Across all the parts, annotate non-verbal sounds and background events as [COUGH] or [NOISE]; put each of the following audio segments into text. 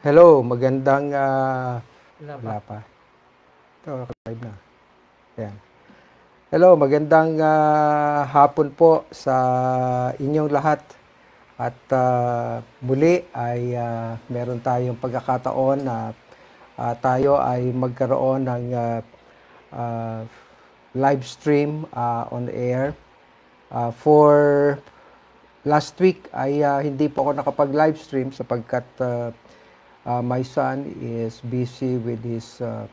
Hello, magandang uh, wala pa. Wala Ito, live na. Ayan. Hello, magandang uh, hapon po sa inyong lahat. At uh, muli ay uh, meron tayong pagkakataon na uh, tayo ay magkaroon ng uh, uh, live stream uh, on air. Uh, for last week ay uh, hindi po ako nakapag-live stream sapagkat uh, Uh, my son is busy with his uh,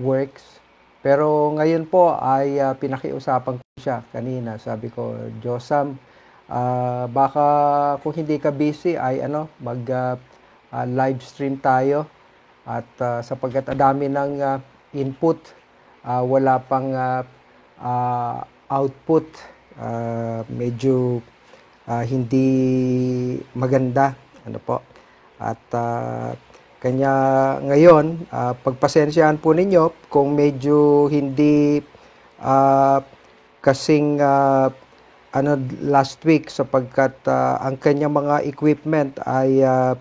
works. Pero ngayon po ay uh, pinakiusapan ko siya kanina. Sabi ko, Josam, uh, baka kung hindi ka busy ay ano, mag uh, uh, live stream tayo. At uh, sapagkat adami ng uh, input, uh, wala pang uh, uh, output. Uh, medyo uh, hindi maganda. Ano po? At uh, kanya ngayon, uh, pagpasensyahan po ninyo kung medyo hindi uh, kasing uh, ano last week sapagkat uh, ang kanyang mga equipment ay uh,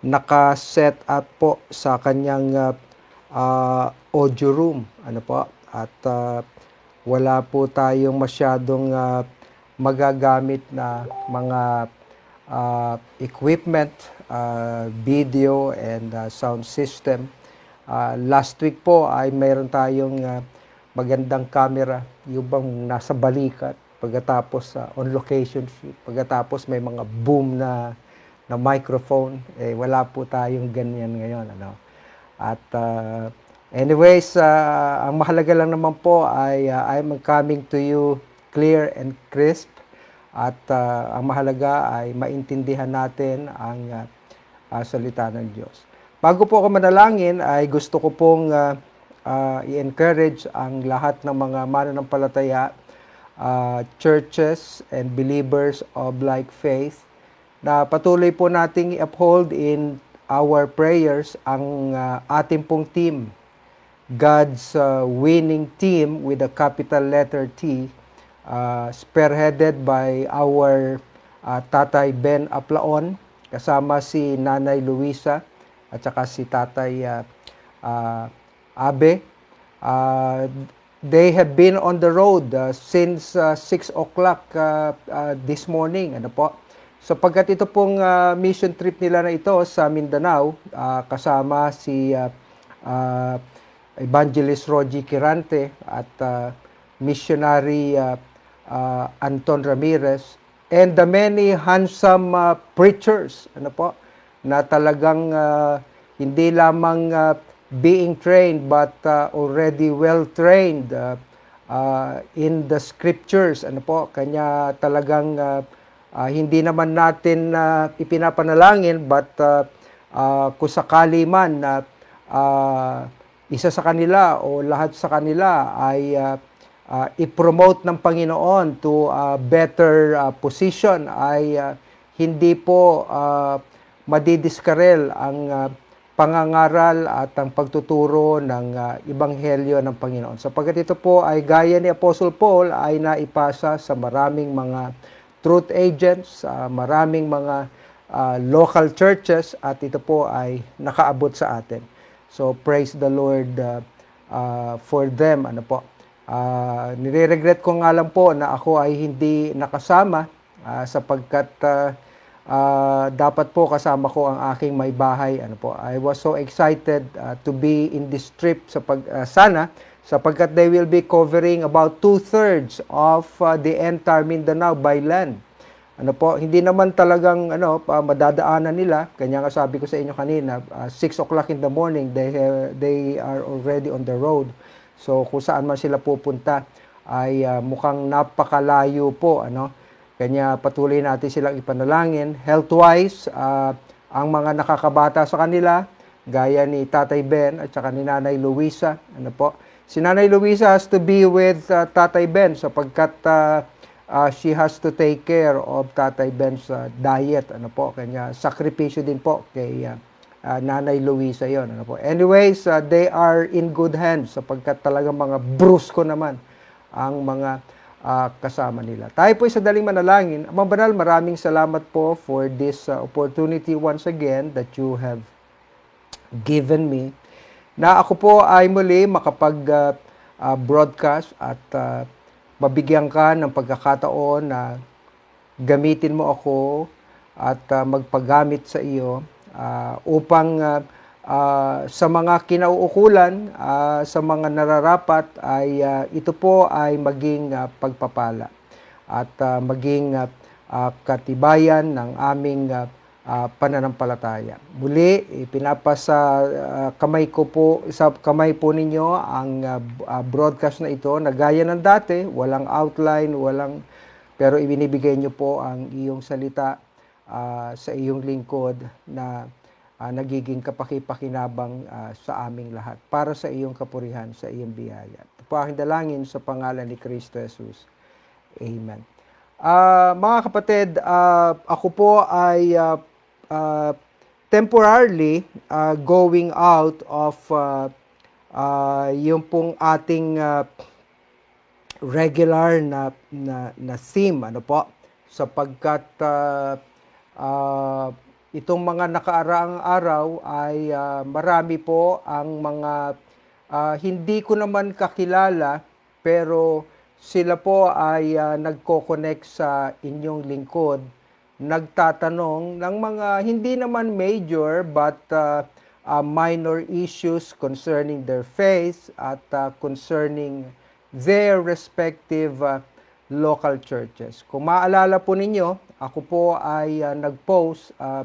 naka-set up po sa kanyang uh, uh, audio room ano po at uh, wala po tayong masyadong uh, magagamit na mga uh, equipment, uh, video, and uh, sound system. Uh, last week po ay mayroon tayong uh, magandang camera, yung bang nasa balikat, pagkatapos uh, on location shoot, pagkatapos may mga boom na na microphone, eh wala po tayong ganyan ngayon, ano. At uh, anyways, uh, ang mahalaga lang naman po ay uh, I'm coming to you clear and crisp at uh, ang mahalaga ay maintindihan natin ang uh, uh, salita ng Diyos. Bago po ako manalangin, ay gusto ko pong uh, uh, i-encourage ang lahat ng mga mananampalataya, uh, churches and believers of like faith na patuloy po nating i uphold in our prayers ang uh, ating pong team God's uh, winning team with a capital letter T uh, spearheaded by our uh, Tatay Ben Aplaon, kasama si Nanay Luisa at saka si Tatay uh, uh, Abe. Uh, they have been on the road uh, since uh, 6 o'clock uh, uh, this morning. Ano po? So pagkat ito pong uh, mission trip nila na ito sa Mindanao, uh, kasama si uh, uh, Evangelist Roger Kirante at uh, missionary uh, uh, Anton Ramirez, and the many handsome uh, preachers ano po, na talagang uh, hindi lamang uh, being trained but uh, already well trained uh, uh, in the scriptures ano po kanya talagang uh, uh, hindi naman natin uh, ipinapanalangin but uh, uh, kung sakali man uh, uh, isa sa kanila o lahat sa kanila ay uh, uh, i-promote ng Panginoon to uh, better uh, position ay uh, hindi po uh, madidiskarel ang uh, pangangaral at ang pagtuturo ng uh, Ibanghelyo ng Panginoon. Sapagkat ito po ay gaya ni Apostle Paul ay naipasa sa maraming mga truth agents, uh, maraming mga uh, local churches at ito po ay nakaabot sa atin. So praise the Lord uh, uh, for them ano po. Uh, nire-regret ko nga lang po na ako ay hindi nakasama uh, sapagkat uh, uh, dapat po kasama ko ang aking may bahay. Ano po, I was so excited uh, to be in this trip sa pag, uh, sana sapagkat they will be covering about two-thirds of uh, the entire Mindanao by land. Ano po, hindi naman talagang ano, pa, madadaanan nila. Kanya nga sabi ko sa inyo kanina, uh, 6 o'clock in the morning, they, uh, they are already on the road. So kung saan man sila pupunta ay uh, mukhang napakalayo po ano. Kanya patuloy natin silang ipanalangin health-wise uh, ang mga nakakabata sa kanila gaya ni Tatay Ben at saka ni Nanay Luisa ano po. Si Nanay Luisa has to be with uh, Tatay Ben sapagkat uh, uh, she has to take care of Tatay Ben's uh, diet ano po kanya sakripisyo din po kay uh, uh, Nanay Luisa yon ano po. Anyways, uh, they are in good hands sapagkat talaga mga brusko naman ang mga uh, kasama nila. Tayo po sa daling manalangin. Amang banal, maraming salamat po for this uh, opportunity once again that you have given me na ako po ay muli makapag-broadcast uh, uh, at uh, mabigyan ka ng pagkakataon na gamitin mo ako at uh, magpagamit sa iyo uh, upang uh, uh, sa mga kinauukulan, uh, sa mga nararapat ay uh, ito po ay maging uh, pagpapala at uh, maging uh, katibayan ng aming uh, uh, pananampalataya. Muli, ipinapasa uh, kamay ko po sa kamay po ninyo ang uh, uh, broadcast na ito na gaya ng dati, walang outline, walang pero ibinibigay niyo po ang iyong salita uh, sa iyong lingkod na uh, nagiging kapakipakinabang uh, sa aming lahat para sa iyong kapurihan, sa iyong biyaya. dalangin sa pangalan ni Kristo Jesus. Amen. Uh, mga kapatid, uh, ako po ay uh, uh, temporarily uh, going out of uh, uh, yung pong ating uh, regular na, na, na theme, ano po, sapagkat uh, Uh, itong mga nakaraang araw ay uh, marami po ang mga uh, hindi ko naman kakilala pero sila po ay uh, nagko-connect sa inyong lingkod nagtatanong ng mga hindi naman major but uh, uh, minor issues concerning their faith at uh, concerning their respective uh, local churches. Kung maalala po ninyo, ako po ay uh, nag-post uh,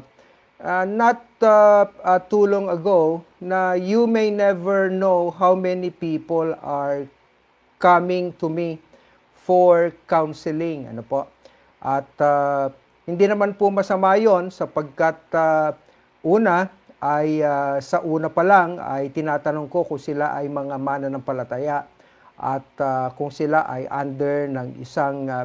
uh, not uh, uh, too long ago na you may never know how many people are coming to me for counseling. Ano po? At uh, hindi naman po masama yon sapagkat uh, una ay uh, sa una pa lang ay tinatanong ko kung sila ay mga mananampalataya at uh, kung sila ay under ng isang uh,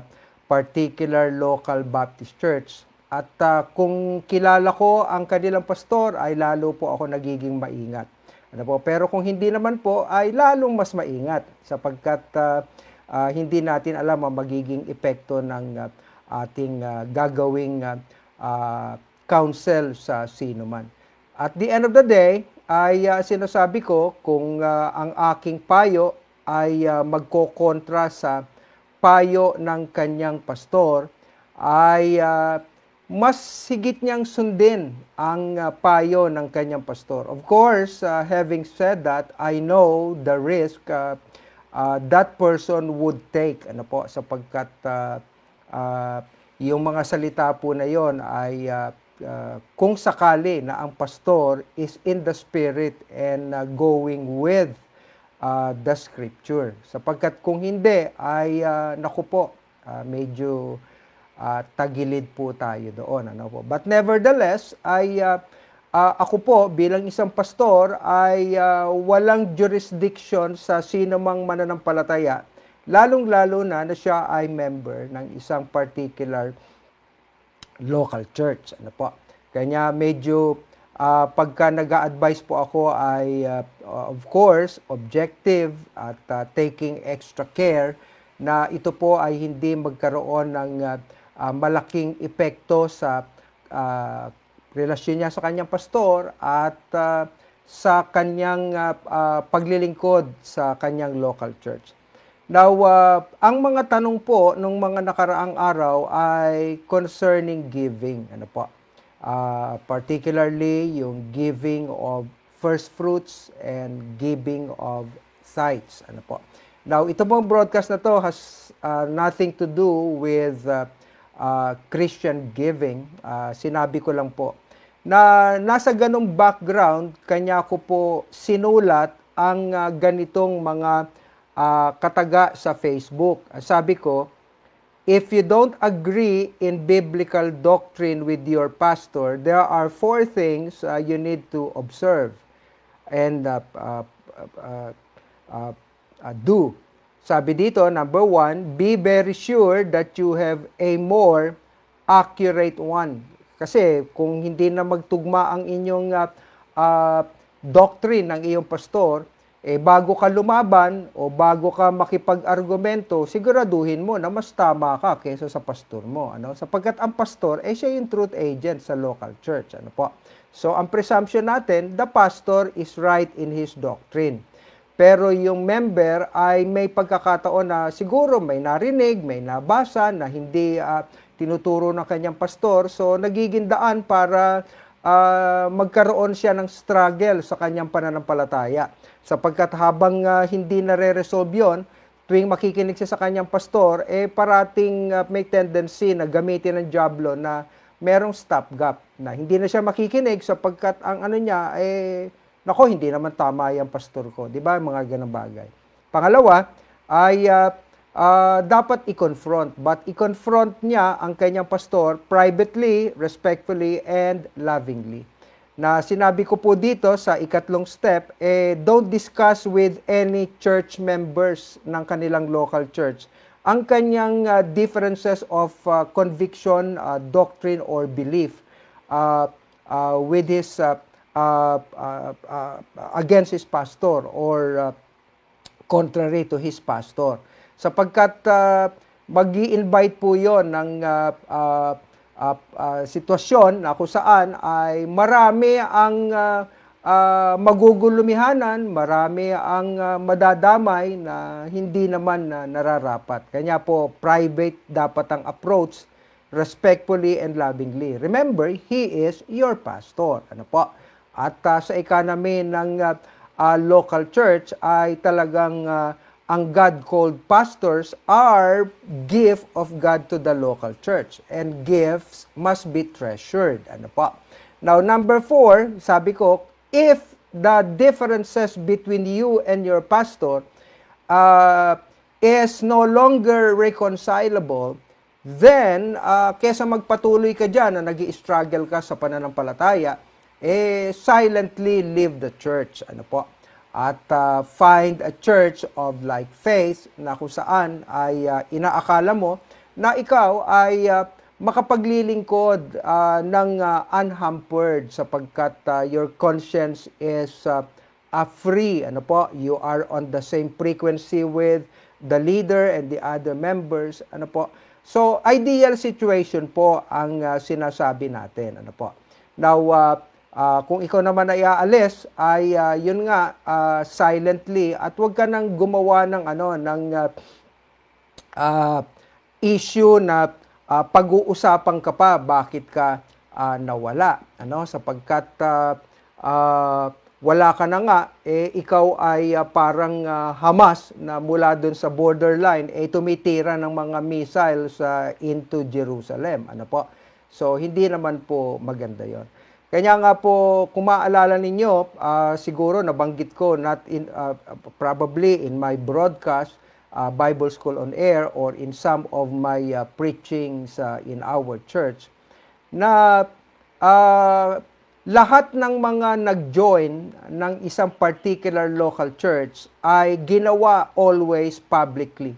particular local Baptist church. At uh, kung kilala ko ang kanilang pastor ay lalo po ako nagiging maingat. Ano po? Pero kung hindi naman po ay lalong mas maingat sapagkat uh, uh, hindi natin alam ang magiging epekto ng uh, ating uh, gagawing uh, uh, counsel sa sino man. At the end of the day, ay uh, sinasabi ko kung uh, ang aking payo ay uh, magkokontra sa payo ng kanyang pastor ay uh, mas sigit niyang sundin ang uh, payo ng kanyang pastor. Of course, uh, having said that, I know the risk uh, uh, that person would take ano po sapagkat uh, uh, yung mga salita po na yon ay uh, uh, kung sakali na ang pastor is in the spirit and uh, going with uh, the scripture. Sapagkat kung hindi ay uh, naku po, uh, medyo uh, tagilid po tayo doon. Ano po? But nevertheless, ay uh, uh, ako po bilang isang pastor ay uh, walang jurisdiction sa sino mang mananampalataya, lalong-lalo na na siya ay member ng isang particular local church. Ano po? Kanya medyo uh, pagka nag advise po ako ay uh, of course objective at uh, taking extra care na ito po ay hindi magkaroon ng uh, uh, malaking epekto sa uh, relasyon niya sa kanyang pastor at uh, sa kanyang uh, uh, paglilingkod sa kanyang local church. Now, uh, ang mga tanong po nung mga nakaraang araw ay concerning giving. Ano po? uh, particularly yung giving of first fruits and giving of sites. Ano po? Now, ito pong broadcast na to has uh, nothing to do with uh, uh, Christian giving. Uh, sinabi ko lang po na nasa ganong background, kanya ko po sinulat ang uh, ganitong mga uh, kataga sa Facebook. Sabi ko, If you don't agree in biblical doctrine with your pastor, there are four things uh, you need to observe and uh, uh, uh, uh, uh, uh, do. Sabi dito, number one, be very sure that you have a more accurate one. Kasi kung hindi na magtugma ang inyong uh, uh, doctrine ng iyong pastor, eh, bago ka lumaban o bago ka makipag-argumento, siguraduhin mo na mas tama ka kaysa sa pastor mo. Ano? Sapagkat ang pastor, eh siya yung truth agent sa local church. Ano po? So, ang presumption natin, the pastor is right in his doctrine. Pero yung member ay may pagkakataon na siguro may narinig, may nabasa na hindi uh, tinuturo ng kanyang pastor. So, nagiging daan para uh, magkaroon siya ng struggle sa kanyang pananampalataya. Sapagkat habang uh, hindi nare-resolve yon, tuwing makikinig siya sa kanyang pastor, eh parating uh, may tendency na gamitin ng Diablo na merong stopgap na hindi na siya makikinig sapagkat ang ano niya, eh, nako, hindi naman tama yung pastor ko. Di ba? Mga ganang bagay. Pangalawa ay uh, uh, dapat i-confront. But i-confront niya ang kanyang pastor privately, respectfully, and lovingly na sinabi ko po dito sa ikatlong step, eh, don't discuss with any church members ng kanilang local church ang kanyang uh, differences of uh, conviction, uh, doctrine, or belief uh, uh, with his uh, uh, uh, against his pastor or uh, contrary to his pastor. Sapagkat uh, mag invite po yon ng uh, uh, uh, uh, sitwasyon na kung saan ay marami ang uh, uh, magugulumihanan, marami ang uh, madadamay na hindi naman uh, nararapat. Kanya po, private dapat ang approach respectfully and lovingly. Remember, he is your pastor. Ano po? At uh, sa economy ng uh, uh, local church ay talagang uh, ang God-called pastors are gift of God to the local church. And gifts must be treasured. Ano pa? Now, number four, sabi ko, if the differences between you and your pastor uh, is no longer reconcilable, then, uh, kesa magpatuloy ka dyan na nag struggle ka sa pananampalataya, eh, silently leave the church. Ano po? at uh, find a church of like faith na kung saan ay uh, inaakala mo na ikaw ay uh, makapaglilingkod uh, ng uh, unhampered sapagkat uh, your conscience is uh, uh, free. Ano po? You are on the same frequency with the leader and the other members. Ano po? So, ideal situation po ang uh, sinasabi natin. Ano po? Now, uh, Uh, kung ikaw naman ay aalis ay uh, yun nga uh, silently at huwag ka nang gumawa ng ano ng uh, uh, issue na uh, pag-uusapan ka pa bakit ka uh, nawala ano sapagkat uh, uh, wala ka na nga eh ikaw ay uh, parang uh, Hamas na mula doon sa borderline eh tumitira ng mga missiles uh, into Jerusalem ano po so hindi naman po maganda yon kanya nga po, kung maalala ninyo, uh, siguro nabanggit ko, not in, uh, probably in my broadcast, uh, Bible School on Air or in some of my uh, preachings uh, in our church, na uh, lahat ng mga nag-join ng isang particular local church ay ginawa always publicly.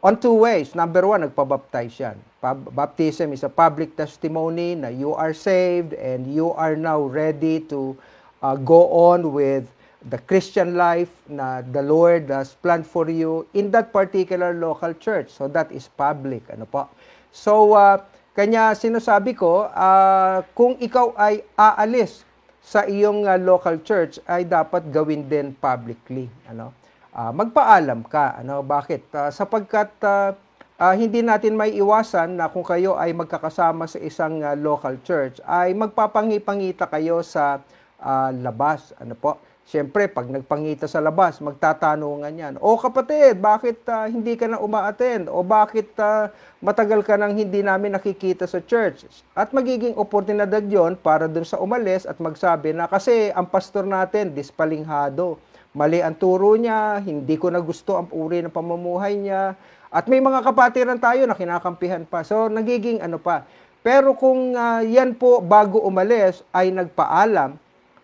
On two ways. Number one, nagpabaptize yan baptism is a public testimony na you are saved and you are now ready to uh, go on with the Christian life na the Lord has planned for you in that particular local church. So that is public. Ano po? So, uh, kanya sinasabi ko, uh, kung ikaw ay aalis sa iyong uh, local church, ay dapat gawin din publicly. Ano? Uh, magpaalam ka. Ano? Bakit? Uh, sapagkat uh, uh, hindi natin may iwasan na kung kayo ay magkakasama sa isang uh, local church, ay magpapangipangita kayo sa uh, labas. Ano po? Siyempre, pag nagpangita sa labas, magtatanungan yan. O kapatid, bakit uh, hindi ka na umaattend? O bakit uh, matagal ka nang hindi namin nakikita sa church? At magiging oportunidad yon para dun sa umalis at magsabi na kasi ang pastor natin dispalinghado. Mali ang turo niya, hindi ko na gusto ang uri ng pamumuhay niya, at may mga kapatiran tayo na kinakampihan pa. So, nagiging ano pa. Pero kung uh, yan po bago umalis ay nagpaalam,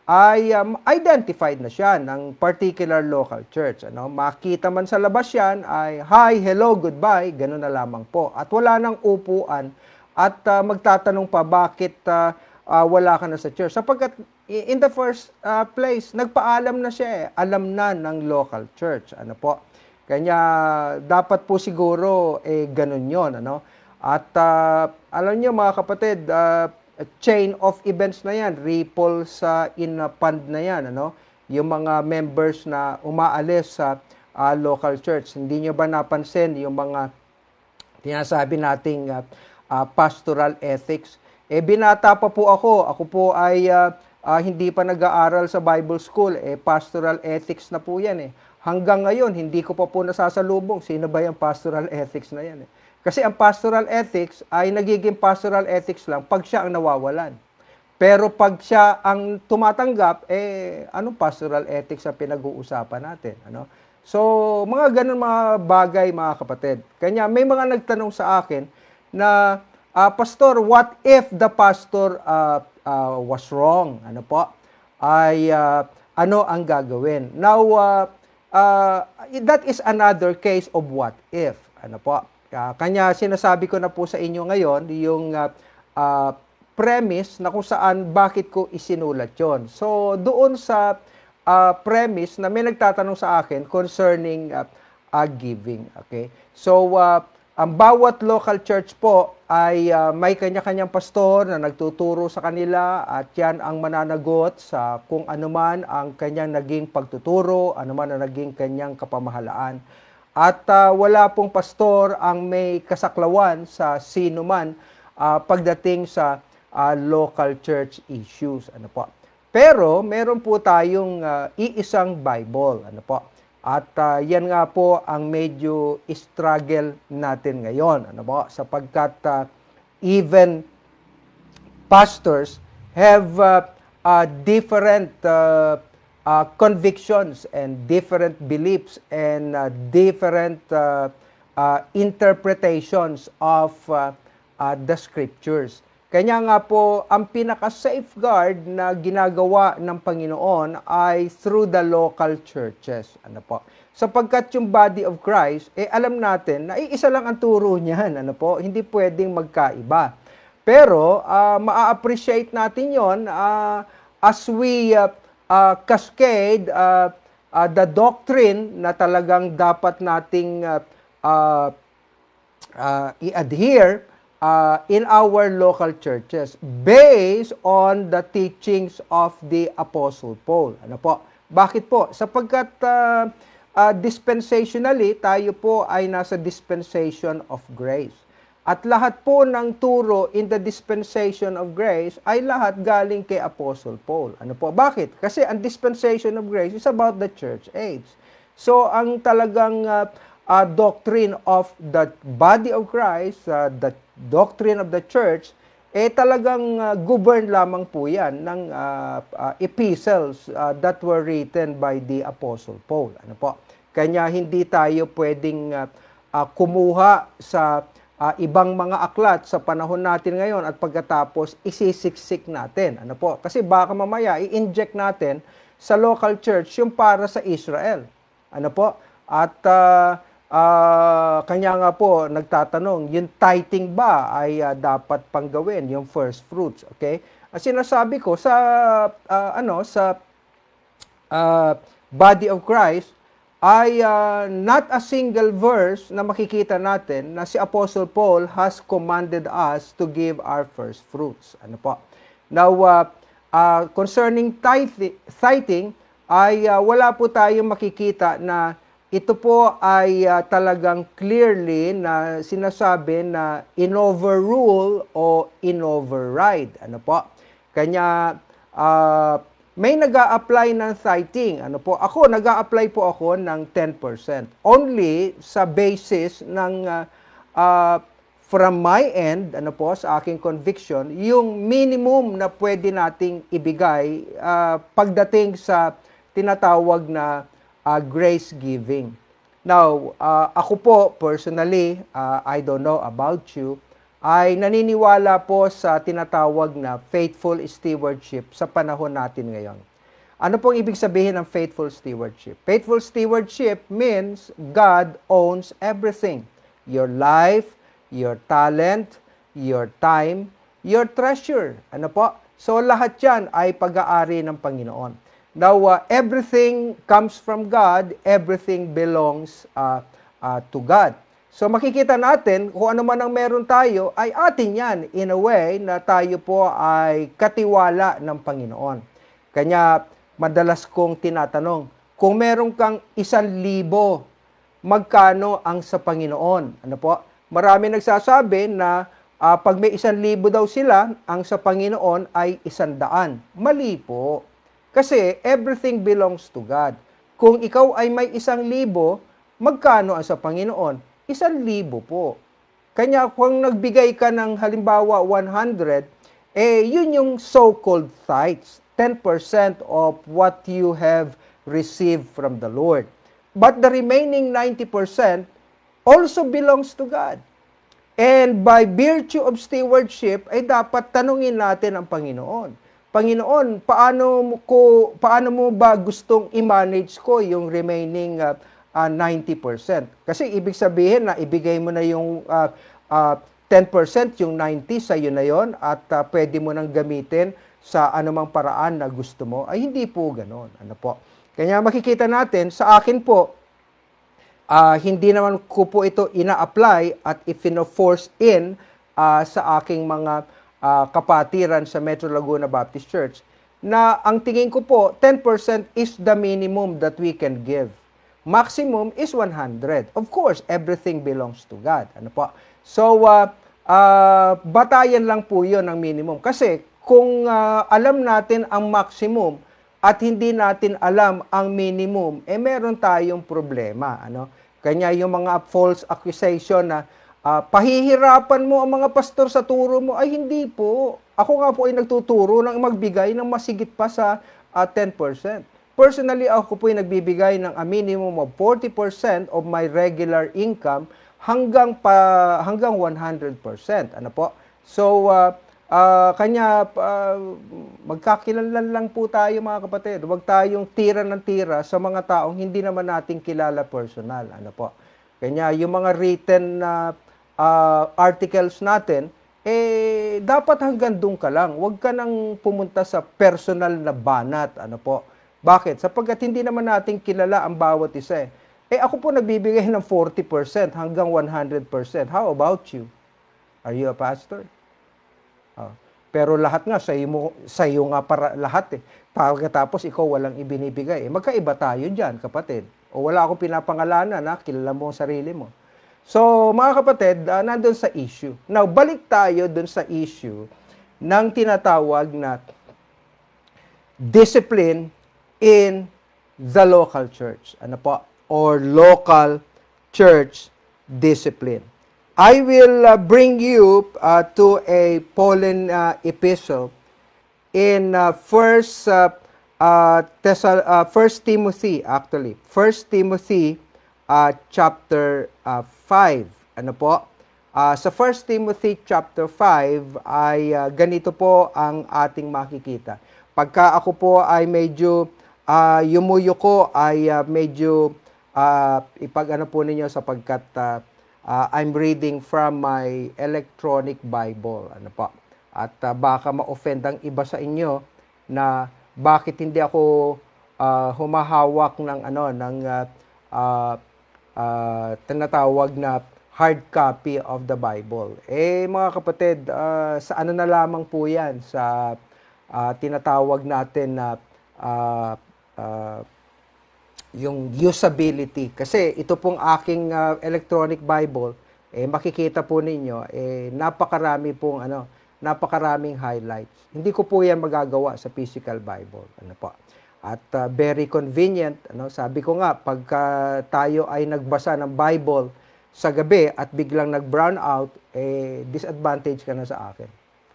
ay um, identified na siya ng particular local church. Ano? Makita man sa labas yan ay, hi, hello, goodbye, ganun na lamang po. At wala nang upuan at uh, magtatanong pa bakit uh, uh, wala ka na sa church. Sapagkat in the first uh, place, nagpaalam na siya eh. Alam na ng local church. Ano po? Kanya dapat po siguro eh ganun 'yon ano. At uh, alam niyo mga kapatid, uh, chain of events na 'yan, ripple sa uh, in uh, fund na 'yan ano. Yung mga members na umaalis sa uh, local church. Hindi niyo ba napansin yung mga tinasabi nating uh, uh, pastoral ethics? Eh binata pa po ako. Ako po ay uh, uh, hindi pa nag-aaral sa Bible school. Eh pastoral ethics na po 'yan eh hanggang ngayon, hindi ko pa po nasasalubong sino ba yung pastoral ethics na yan. Eh. Kasi ang pastoral ethics ay nagiging pastoral ethics lang pag siya ang nawawalan. Pero pag siya ang tumatanggap, eh, anong pastoral ethics ang pinag-uusapan natin? Ano? So, mga ganun mga bagay, mga kapatid. Kanya, may mga nagtanong sa akin na, uh, Pastor, what if the pastor uh, uh, was wrong? Ano po? Ay, uh, ano ang gagawin? Now, uh, uh, that is another case of what if. Ano po? Uh, kanya sinasabi ko na po sa inyo ngayon yung uh, uh, premise na kung saan bakit ko isinulat yon. So doon sa uh, premise na may nagtatanong sa akin concerning uh, uh, giving. Okay? So uh, ang bawat local church po ay uh, may kanya-kanyang pastor na nagtuturo sa kanila at yan ang mananagot sa kung anuman ang kanyang naging pagtuturo, anuman ang naging kanyang kapamahalaan. At uh, wala pong pastor ang may kasaklawan sa sino man uh, pagdating sa uh, local church issues. Ano po? Pero meron po tayong uh, iisang Bible. Ano po? At uh, yan nga po ang medyo struggle natin ngayon. Ano po? Sapagkat uh, even pastors have uh, uh, different uh, uh, convictions and different beliefs and uh, different uh, uh, interpretations of uh, uh, the scriptures. Kanya nga po, ang pinaka-safeguard na ginagawa ng Panginoon ay through the local churches. Ano po? Sapagkat yung body of Christ, eh alam natin na iisa lang ang turo niyan. Ano po? Hindi pwedeng magkaiba. Pero uh, ah, ma-appreciate natin yon uh, ah, as we uh, uh, cascade uh, uh, the doctrine na talagang dapat nating uh, uh, uh, i-adhere uh, in our local churches based on the teachings of the Apostle Paul. Ano po? Bakit po? Sapagkat uh, uh, dispensationally, tayo po ay nasa dispensation of grace. At lahat po ng turo in the dispensation of grace ay lahat galing kay Apostle Paul. Ano po? Bakit? Kasi ang dispensation of grace is about the church age. So, ang talagang uh, uh, doctrine of the body of Christ, uh, the doctrine of the church, eh talagang uh, ah, govern lamang po yan ng uh, uh, epistles uh, that were written by the Apostle Paul. Ano po? Kanya hindi tayo pwedeng uh, uh, kumuha sa uh, ibang mga aklat sa panahon natin ngayon at pagkatapos isisiksik natin. Ano po? Kasi baka mamaya i-inject natin sa local church yung para sa Israel. Ano po? At uh, uh, kanya nga po nagtatanong, yung tithing ba ay uh, dapat pang gawin, yung first fruits, okay? Uh, sinasabi ko sa uh, ano sa uh, body of Christ ay uh, not a single verse na makikita natin na si Apostle Paul has commanded us to give our first fruits. Ano po? Now, uh, uh, concerning tithing, tithing ay uh, wala po tayong makikita na ito po ay uh, talagang clearly na sinasabi na in-overrule o in-override. Ano po? Kanya, uh, may nag apply ng citing. Ano po? Ako, nag apply po ako ng 10%. Only sa basis ng, uh, uh, from my end, ano po, sa aking conviction, yung minimum na pwede nating ibigay uh, pagdating sa tinatawag na uh, grace giving. Now, uh, ako po personally, uh, I don't know about you, ay naniniwala po sa tinatawag na faithful stewardship sa panahon natin ngayon. Ano pong ibig sabihin ng faithful stewardship? Faithful stewardship means God owns everything. Your life, your talent, your time, your treasure. Ano po? So lahat yan ay pag-aari ng Panginoon. Now, uh, everything comes from God, everything belongs uh, uh, to God. So makikita natin kung ano man ang meron tayo ay atin yan in a way na tayo po ay katiwala ng Panginoon. Kanya madalas kong tinatanong, kung meron kang isang libo, magkano ang sa Panginoon? Ano po? Marami nagsasabi na uh, pag may isang libo daw sila, ang sa Panginoon ay isang daan. Mali po. Kasi everything belongs to God. Kung ikaw ay may isang libo, magkano ang sa Panginoon? Isang libo po. Kanya kung nagbigay ka ng halimbawa 100, eh yun yung so-called tithes, 10% of what you have received from the Lord. But the remaining 90% also belongs to God. And by virtue of stewardship, ay dapat tanungin natin ang Panginoon. Panginoon, paano ko paano mo ba gustong i-manage ko yung remaining uh, uh, 90%? Kasi ibig sabihin na ibigay mo na yung uh, uh, 10%, yung 90 sa yun na yon at uh, pwede mo nang gamitin sa anumang paraan na gusto mo. Ay hindi po ganoon. Ano po? Kanya makikita natin sa akin po uh, hindi naman ko po ito ina-apply at ifino-force in uh, sa aking mga uh, kapatiran sa Metro Laguna Baptist Church na ang tingin ko po 10% is the minimum that we can give. Maximum is 100. Of course, everything belongs to God. Ano po? So uh, uh, batayan lang po 'yon ang minimum kasi kung uh, alam natin ang maximum at hindi natin alam ang minimum, eh meron tayong problema, ano? Kanya yung mga false accusation na uh, pahihirapan mo ang mga pastor sa turo mo. Ay hindi po. Ako nga po ay nagtuturo ng magbigay ng masigit pa sa uh, ah, 10%. Personally, ako po ay nagbibigay ng a minimum of 40% of my regular income hanggang pa hanggang 100%. Ano po? So uh, uh, kanya uh, magkakilanlan lang po tayo mga kapatid. Huwag tayong tira ng tira sa mga taong hindi naman nating kilala personal. Ano po? Kanya yung mga written na uh, uh, articles natin, eh dapat hanggang doon ka lang. Huwag ka nang pumunta sa personal na banat, ano po. Bakit? Sapagkat hindi naman natin kilala ang bawat isa eh. Eh ako po nagbibigay ng 40% hanggang 100%. How about you? Are you a pastor? Oh. Pero lahat nga sa iyo, sa nga para lahat eh. Pagkatapos ikaw walang ibinibigay. Eh, magkaiba tayo diyan, kapatid. O wala akong pinapangalanan, ha? kilala mo ang sarili mo. So, mga kapatid, uh, nandun sa issue. Now, balik tayo dun sa issue ng tinatawag na discipline in the local church. Ano po? Or local church discipline. I will uh, bring you uh, to a Pauline uh, epistle in uh, first uh, uh, uh, First Timothy actually. First Timothy uh, chapter uh, ah, 5. Ano po? Uh, sa 1 Timothy chapter 5 ay uh, ganito po ang ating makikita. Pagka ako po ay medyo uh, yumuyo ko ay uh, medyo uh, ipag-ano po ninyo sapagkat uh, uh, I'm reading from my electronic Bible. Ano po? At uh, baka ma-offend ang iba sa inyo na bakit hindi ako uh, humahawak ng ano ng uh, uh, uh, tinatawag na hard copy of the Bible. Eh mga kapatid, uh, sa ano na lamang po 'yan sa uh, tinatawag natin na uh, uh, yung usability kasi ito pong aking uh, electronic Bible eh makikita po ninyo eh napakarami pong ano napakaraming highlights. Hindi ko po 'yan magagawa sa physical Bible. Ano po? At uh, very convenient, ano? sabi ko nga, pagka tayo ay nagbasa ng Bible sa gabi at biglang nag-brown out, eh, disadvantage ka na sa akin.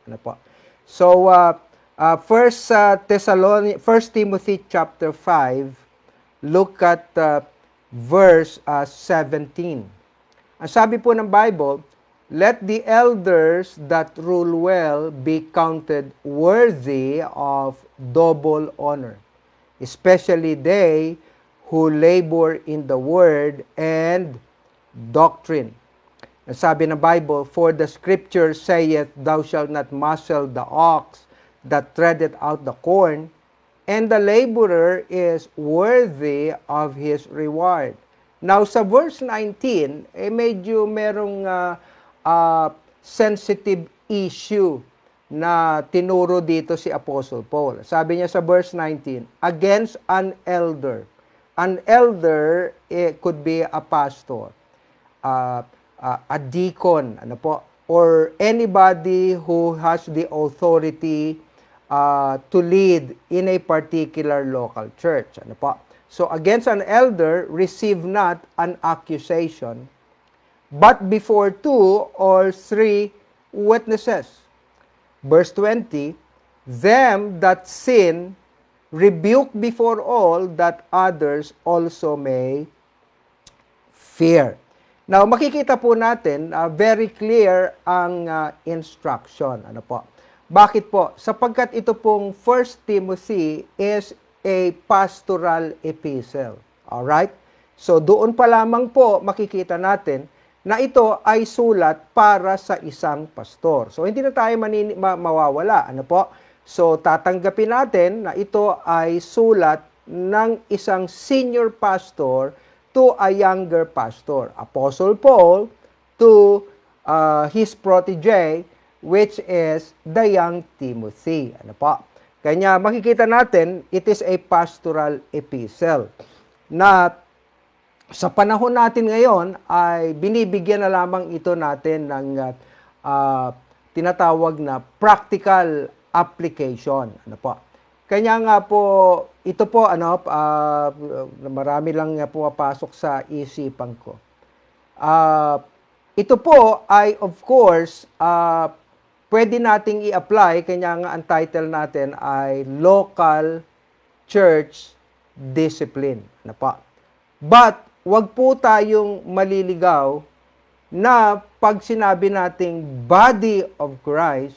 Ano po? So, uh, uh, first, uh, Thessalonians first Timothy chapter 5, look at uh, verse uh, 17. Ang sabi po ng Bible, Let the elders that rule well be counted worthy of double honor especially they who labor in the word and doctrine. Sabi ng Bible, For the scripture saith, Thou shalt not muzzle the ox that treadeth out the corn, and the laborer is worthy of his reward. Now, sa verse 19, eh, medyo merong uh, uh, sensitive issue na tinuro dito si Apostle Paul. Sabi niya sa verse 19, against an elder. An elder it eh, could be a pastor, uh, uh, a deacon, ano po, or anybody who has the authority uh, to lead in a particular local church. Ano po? So against an elder, receive not an accusation, but before two or three witnesses verse 20, them that sin rebuke before all that others also may fear. Now, makikita po natin, uh, very clear ang uh, instruction. Ano po? Bakit po? Sapagkat ito pong 1 Timothy is a pastoral epistle. Alright? So, doon pa lamang po makikita natin na ito ay sulat para sa isang pastor. So hindi na tayo manini- ma- mawawala. Ano po? So tatanggapin natin na ito ay sulat ng isang senior pastor to a younger pastor. Apostle Paul to uh, his protege which is the young Timothy. Ano po? Kanya makikita natin, it is a pastoral epistle na sa panahon natin ngayon ay binibigyan na lamang ito natin ng uh, tinatawag na practical application. Ano po? Kanya nga po, ito po, ano, uh, marami lang nga po papasok sa isipan ko. Uh, ito po ay, of course, uh, pwede nating i-apply, kanya nga ang title natin ay Local Church Discipline. Ano po? But, wag po tayong maliligaw na pag sinabi nating body of Christ,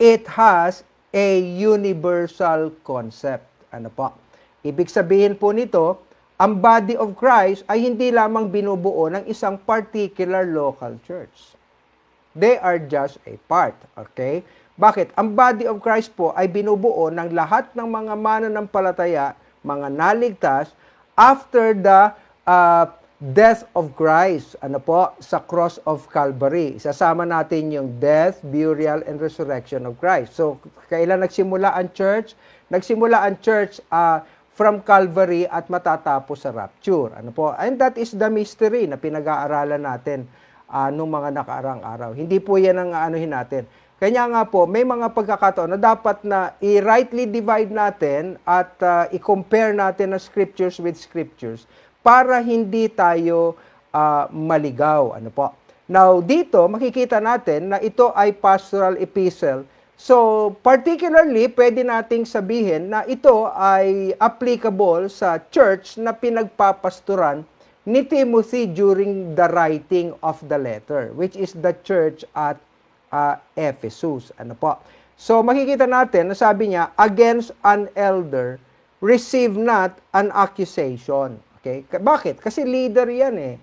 it has a universal concept. Ano po? Ibig sabihin po nito, ang body of Christ ay hindi lamang binubuo ng isang particular local church. They are just a part, okay? Bakit? Ang body of Christ po ay binubuo ng lahat ng mga mananampalataya, mga naligtas, after the uh, death of Christ, ano po, sa cross of Calvary. Sasama natin yung death, burial, and resurrection of Christ. So, kailan nagsimula ang church? Nagsimula ang church uh, from Calvary at matatapos sa rapture. Ano po? And that is the mystery na pinag-aaralan natin uh, nung mga nakaarang araw. Hindi po yan ang anuhin natin. Kanya nga po, may mga pagkakataon na dapat na i-rightly divide natin at uh, i-compare natin ang scriptures with scriptures para hindi tayo uh, maligaw. Ano po? Now, dito makikita natin na ito ay pastoral epistle. So, particularly, pwede nating sabihin na ito ay applicable sa church na pinagpapasturan ni Timothy during the writing of the letter, which is the church at uh, Ephesus. Ano po? So, makikita natin na sabi niya, against an elder, receive not an accusation. Okay? Bakit? Kasi leader yan eh.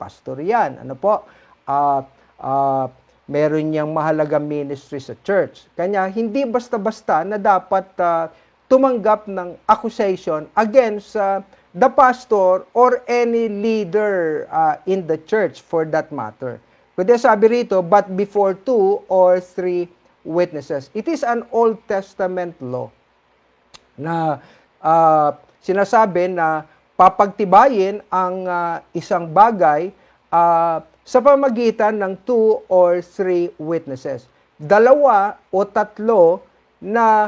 Pastor yan. Ano po? Uh, uh, meron niyang mahalagang ministry sa church. Kanya, hindi basta-basta na dapat uh, tumanggap ng accusation against uh, the pastor or any leader uh, in the church for that matter. Kundi sabi rito, but before two or three witnesses. It is an Old Testament law na uh, sinasabi na papagtibayin ang uh, isang bagay uh, sa pamagitan ng two or three witnesses. Dalawa o tatlo na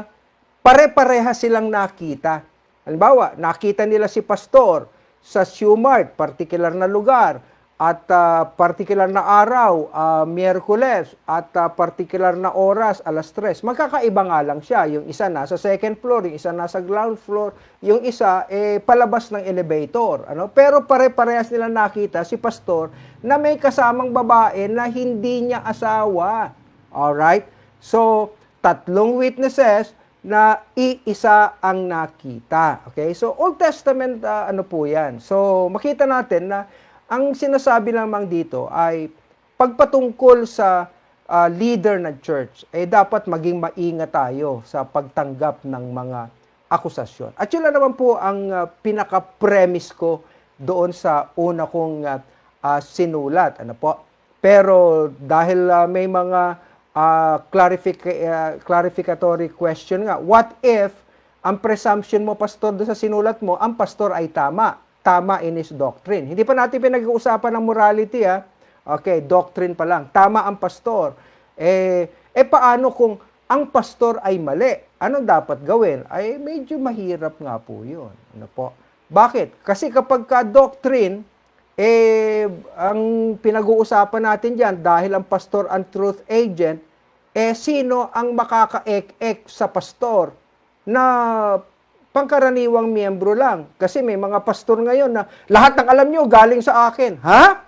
pare-pareha silang nakita. Halimbawa, nakita nila si pastor sa Sumart, particular na lugar at uh, ah, partikular na araw, uh, Miyerkules, at uh, ah, partikular na oras, alas tres. Magkakaiba nga lang siya. Yung isa nasa second floor, yung isa nasa ground floor, yung isa eh, palabas ng elevator. Ano? Pero pare-parehas nila nakita si pastor na may kasamang babae na hindi niya asawa. Alright? So, tatlong witnesses na iisa ang nakita. Okay? So, Old Testament, uh, ano po yan? So, makita natin na ang sinasabi lamang dito ay pagpatungkol sa uh, leader ng church, eh dapat maging maingat tayo sa pagtanggap ng mga akusasyon. At yun lang naman po ang uh, pinaka-premise ko doon sa una kong uh, uh, sinulat. Ano po? Pero dahil uh, may mga uh, clarific- uh, clarificatory question nga, what if ang presumption mo, pastor, doon sa sinulat mo, ang pastor ay tama? tama in his doctrine. Hindi pa natin pinag-uusapan ng morality ha. Ah. Okay, doctrine pa lang. Tama ang pastor. Eh, eh paano kung ang pastor ay mali? Ano dapat gawin? Ay medyo mahirap nga po yun. Ano po? Bakit? Kasi kapag ka doctrine, eh, ang pinag-uusapan natin dyan, dahil ang pastor ang truth agent, eh, sino ang makaka-ek-ek sa pastor na pangkaraniwang miyembro lang. Kasi may mga pastor ngayon na lahat ng alam nyo galing sa akin. Ha?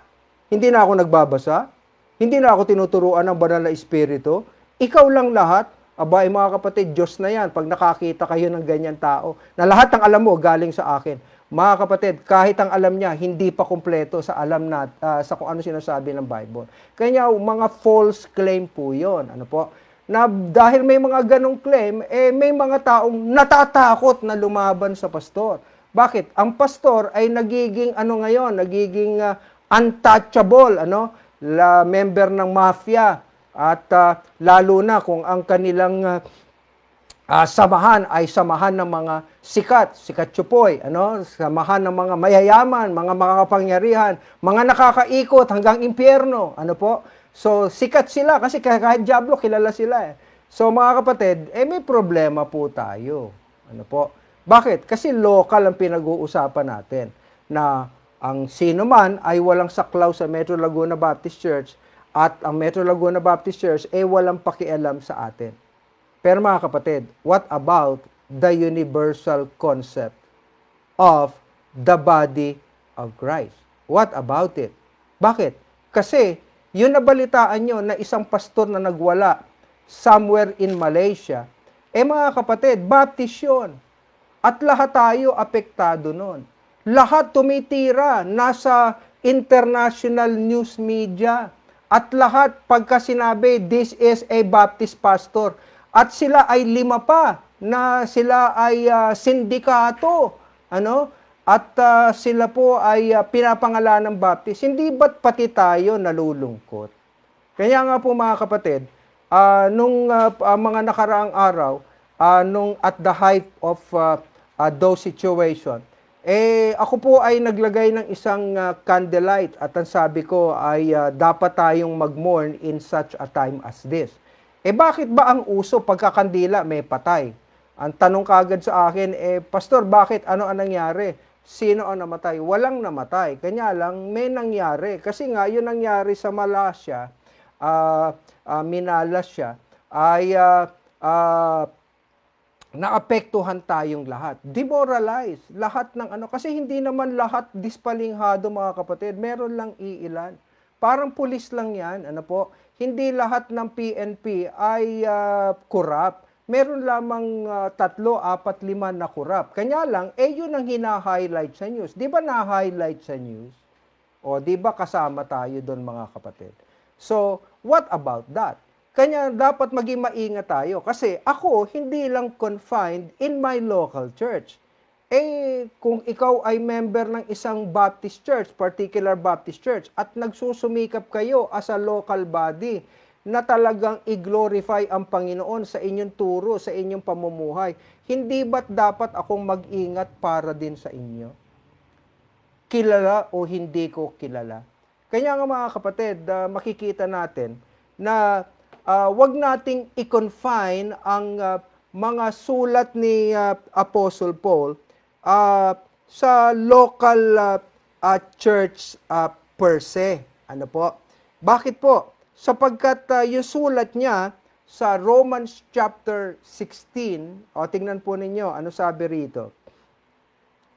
Hindi na ako nagbabasa? Hindi na ako tinuturuan ng banal na espiritu? Ikaw lang lahat? Abay eh, mga kapatid, Diyos na yan pag nakakita kayo ng ganyan tao na lahat ng alam mo galing sa akin. Mga kapatid, kahit ang alam niya, hindi pa kumpleto sa alam na, uh, ah, sa kung ano sinasabi ng Bible. Kanya, mga false claim po yon Ano po? na dahil may mga ganong claim, eh may mga taong natatakot na lumaban sa pastor. Bakit? Ang pastor ay nagiging ano ngayon, nagiging uh, untouchable, ano? La member ng mafia at uh, lalo na kung ang kanilang uh, uh, samahan ay samahan ng mga sikat, sikat chupoy, ano? Samahan ng mga mayayaman, mga makapangyarihan, mga nakakaikot hanggang impyerno, ano po? So, sikat sila kasi kahit Diablo, kilala sila eh. So, mga kapatid, eh may problema po tayo. Ano po? Bakit? Kasi local ang pinag-uusapan natin na ang sino man ay walang saklaw sa Metro Laguna Baptist Church at ang Metro Laguna Baptist Church ay eh, walang pakialam sa atin. Pero mga kapatid, what about the universal concept of the body of Christ? What about it? Bakit? Kasi yun nabalitaan nyo na isang pastor na nagwala somewhere in Malaysia. Eh mga kapatid, Baptist yun. At lahat tayo apektado nun. Lahat tumitira, nasa international news media. At lahat pagka sinabi, this is a Baptist pastor. At sila ay lima pa na sila ay uh, sindikato. Ano? At uh, sila po ay uh, pinapangalan ng baptist. Hindi ba't pati tayo nalulungkot? Kaya nga po mga kapatid, uh, nung uh, mga nakaraang araw, uh, nung at the height of uh, uh, those situation, eh ako po ay naglagay ng isang uh, candlelight at ang sabi ko ay uh, dapat tayong magmourn in such a time as this. Eh bakit ba ang uso pagkakandila may patay? Ang tanong kagad sa akin, eh pastor bakit ano ang nangyari? sino ang namatay? Walang namatay. Kanya lang, may nangyari. Kasi nga, yun nangyari sa Malaysia, uh, ah, uh, ah, minalas siya, ay uh, uh, naapektuhan tayong lahat. Demoralized. Lahat ng ano. Kasi hindi naman lahat dispalinghado, mga kapatid. Meron lang iilan. Parang pulis lang yan. Ano po? Hindi lahat ng PNP ay uh, corrupt meron lamang uh, tatlo, apat, lima na corrupt. Kanya lang, eh yun ang hina-highlight sa news. Di ba na-highlight sa news? O di ba kasama tayo doon mga kapatid? So, what about that? Kanya dapat maging maingat tayo kasi ako hindi lang confined in my local church. Eh, kung ikaw ay member ng isang Baptist church, particular Baptist church, at nagsusumikap kayo as a local body, na talagang i-glorify ang Panginoon sa inyong turo, sa inyong pamumuhay. Hindi ba't dapat akong mag-ingat para din sa inyo? Kilala o hindi ko kilala? Kaya nga mga kapatid, uh, makikita natin na uh, wag nating i-confine ang uh, mga sulat ni uh, Apostle Paul uh, sa local uh, uh, church uh, per se. Ano po? Bakit po? sapagkat uh, sulat niya sa Romans chapter 16. O tingnan po ninyo ano sabi rito.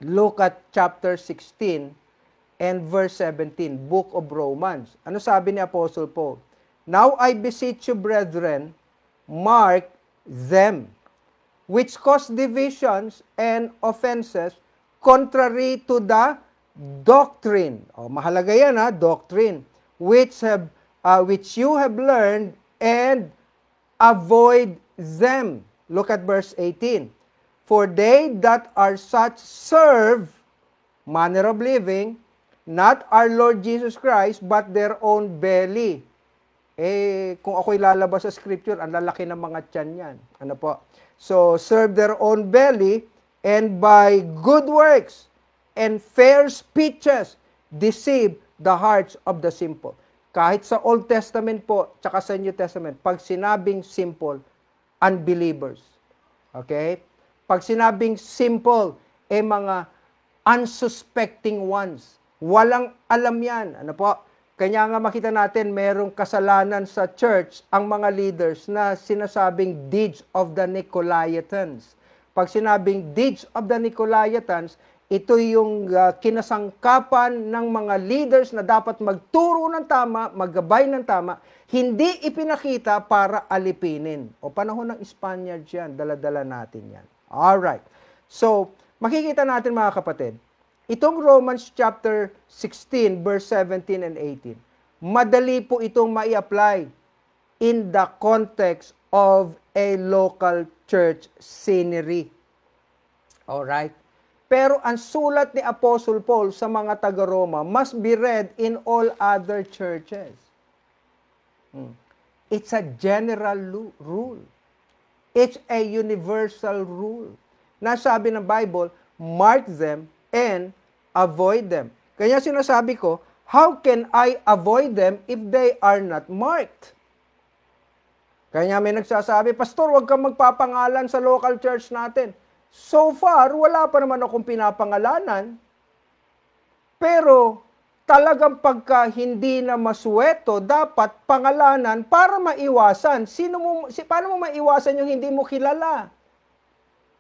Look at chapter 16 and verse 17, book of Romans. Ano sabi ni Apostle Paul? Now I beseech you brethren, mark them which cause divisions and offenses contrary to the doctrine. O mahalaga yan ha, doctrine which have uh, which you have learned and avoid them. Look at verse 18. For they that are such serve manner of living, not our Lord Jesus Christ, but their own belly. Eh, kung ako'y lalabas sa scripture, ang lalaki ng mga tiyan yan. Ano po? So, serve their own belly, and by good works and fair speeches, deceive the hearts of the simple. Kahit sa Old Testament po, tsaka sa New Testament, pag sinabing simple, unbelievers. Okay? Pag sinabing simple, eh mga unsuspecting ones. Walang alam yan. Ano po? Kanya nga makita natin, merong kasalanan sa church ang mga leaders na sinasabing deeds of the Nicolaitans. Pag sinabing deeds of the Nicolaitans, ito yung uh, kinasangkapan ng mga leaders na dapat magturo ng tama, maggabay ng tama, hindi ipinakita para alipinin. O panahon ng Spaniard yan, daladala natin yan. Alright. So, makikita natin mga kapatid, itong Romans chapter 16, verse 17 and 18, madali po itong mai-apply in the context of a local church scenery. Alright? Pero ang sulat ni Apostle Paul sa mga taga-Roma must be read in all other churches. Hmm. It's a general rule. It's a universal rule. Nasabi ng Bible, mark them and avoid them. Kaya sinasabi ko, how can I avoid them if they are not marked? Kaya may nagsasabi, Pastor, huwag kang magpapangalan sa local church natin. So far, wala pa naman akong pinapangalanan. Pero talagang pagka hindi na masuweto, dapat pangalanan para maiwasan. Sino mo, si, paano mo maiwasan yung hindi mo kilala?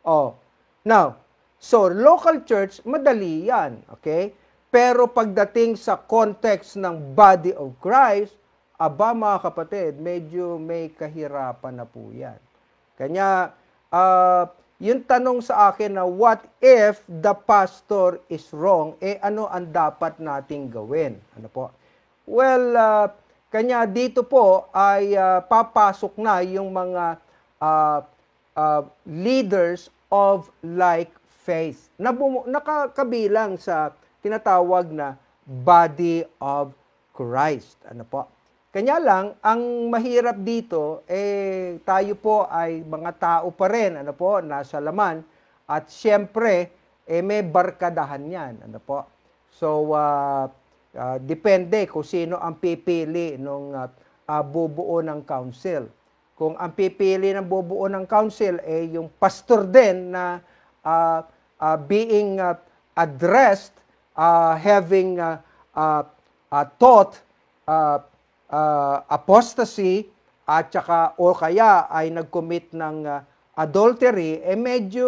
Oh, now, so local church, madali yan, okay? Pero pagdating sa context ng body of Christ, aba mga kapatid, medyo may kahirapan na po yan. Kanya, uh, yung tanong sa akin na what if the pastor is wrong, eh ano ang dapat nating gawin? Ano po? Well, uh, kanya dito po ay uh, papasok na yung mga uh, uh, leaders of like faith na nakakabilang sa tinatawag na body of Christ. Ano po? Kanya lang, ang mahirap dito, eh, tayo po ay mga tao pa rin, ano po, nasa laman. At siyempre, eh, may barkadahan yan, ano po. So, uh, uh, depende kung sino ang pipili nung uh, uh, bubuo ng council. Kung ang pipili ng bubuo ng council, eh, yung pastor din na uh, uh, being uh, addressed, uh, having uh, uh, uh, taught, uh, uh, apostasy at saka o kaya ay nag-commit ng uh, adultery eh medyo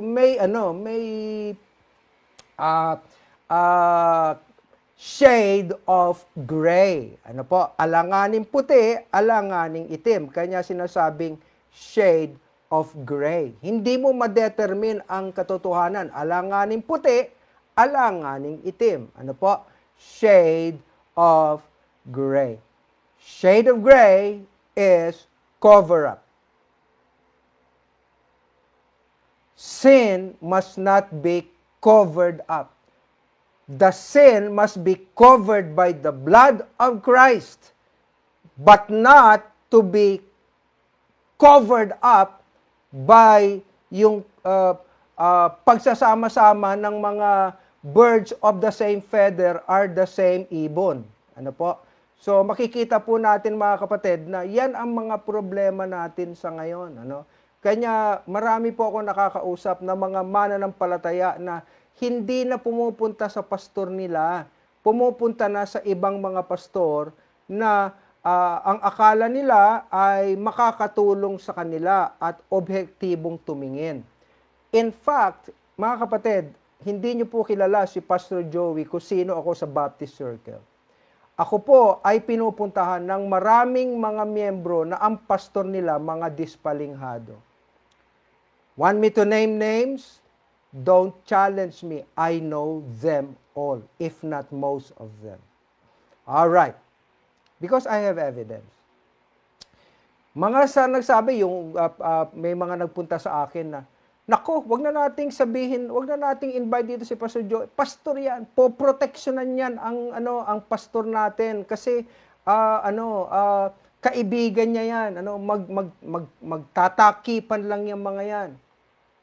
may ano may uh, uh, shade of gray. Ano po? alanganin puti, alanganin itim. Kanya sinasabing shade of gray. Hindi mo madetermine ang katotohanan. Alanganin puti, alanganin itim. Ano po? Shade of gray. Shade of gray is cover up. Sin must not be covered up. The sin must be covered by the blood of Christ, but not to be covered up by yung uh, uh, pagsasama-sama ng mga birds of the same feather are the same ibon. Ano po? So makikita po natin mga kapatid na yan ang mga problema natin sa ngayon. Ano? Kanya marami po ako nakakausap na mga mananampalataya na hindi na pumupunta sa pastor nila, pumupunta na sa ibang mga pastor na uh, ang akala nila ay makakatulong sa kanila at objektibong tumingin. In fact, mga kapatid, hindi niyo po kilala si Pastor Joey kung sino ako sa Baptist Circle ako po ay pinupuntahan ng maraming mga miyembro na ang pastor nila mga dispalinghado. Want me to name names? Don't challenge me. I know them all, if not most of them. All right. Because I have evidence. Mga sa nagsabi, yung, uh, uh, may mga nagpunta sa akin na, Nako, wag na nating sabihin, wag na nating invite dito si Pastor Joe. Pastor 'yan, po proteksyonan 'yan ang ano, ang pastor natin kasi uh, ano, uh, kaibigan niya 'yan. Ano, mag, mag, mag magtatakipan lang yung mga 'yan.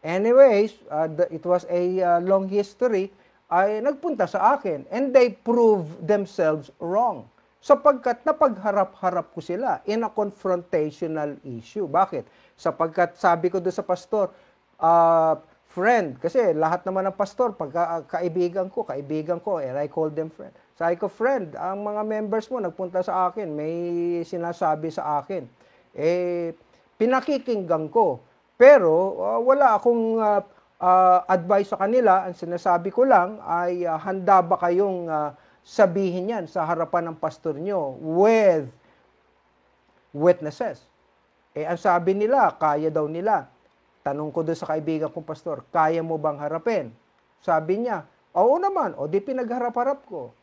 Anyways, uh, the, it was a uh, long history ay nagpunta sa akin and they prove themselves wrong sapagkat napagharap-harap ko sila in a confrontational issue. Bakit? Sapagkat sabi ko doon sa pastor, uh, friend. Kasi lahat naman ng pastor, pagka kaibigan ko, kaibigan ko, and eh, I call them friend. Sabi ko, friend, ang mga members mo nagpunta sa akin, may sinasabi sa akin. Eh, pinakikinggan ko. Pero uh, wala akong uh, uh, advice sa kanila. Ang sinasabi ko lang ay uh, handa ba kayong uh, sabihin yan sa harapan ng pastor nyo with witnesses. Eh, ang sabi nila, kaya daw nila. Tanong ko doon sa kaibigan kong pastor, kaya mo bang harapin? Sabi niya, oo naman, o di pinagharap-harap ko.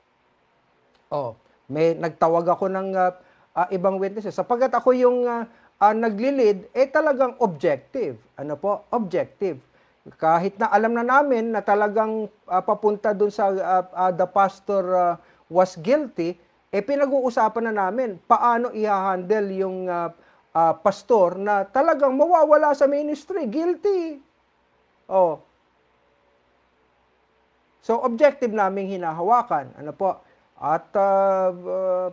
O, may nagtawag ako ng uh, uh, ibang witnesses. Sapagat ako yung uh, ah, uh, nagli eh talagang objective. Ano po? Objective. Kahit na alam na namin na talagang uh, papunta doon sa uh, uh, the pastor uh, was guilty, eh pinag-uusapan na namin paano i-handle yung uh, uh, pastor na talagang mawawala sa ministry. Guilty. Oh. So objective naming hinahawakan. Ano po? At uh, uh,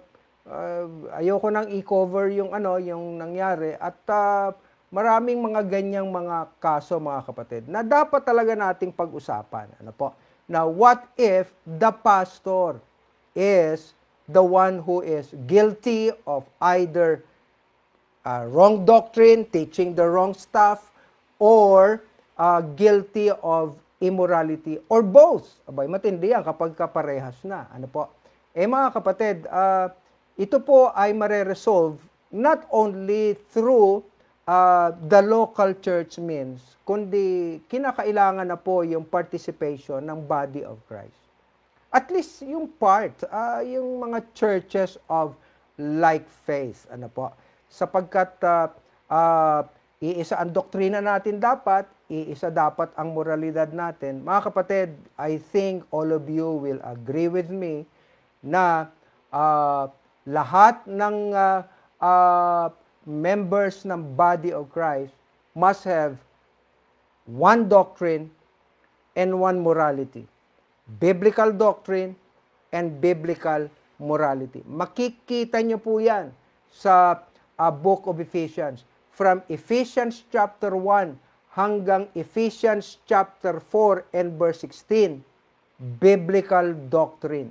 uh, ayoko nang i-cover yung ano, yung nangyari at uh, maraming mga ganyang mga kaso mga kapatid na dapat talaga nating pag-usapan. Ano po? Na what if the pastor is the one who is guilty of either uh, wrong doctrine, teaching the wrong stuff, or uh, guilty of immorality, or both. Abay, matindi yan kapag kaparehas na. Ano po? Eh mga kapatid, uh, ito po ay mare-resolve not only through uh, the local church means, kundi kinakailangan na po yung participation ng body of Christ. At least yung part, uh, yung mga churches of like faith. Ano po? sapagkat uh, uh, iisa ang doktrina natin dapat, iisa dapat ang moralidad natin. Mga kapatid, I think all of you will agree with me na uh, lahat ng uh, uh, members ng body of Christ must have one doctrine and one morality. Biblical doctrine and biblical morality. Makikita nyo po yan sa a book of Ephesians. From Ephesians chapter 1 hanggang Ephesians chapter 4 and verse 16, biblical doctrine.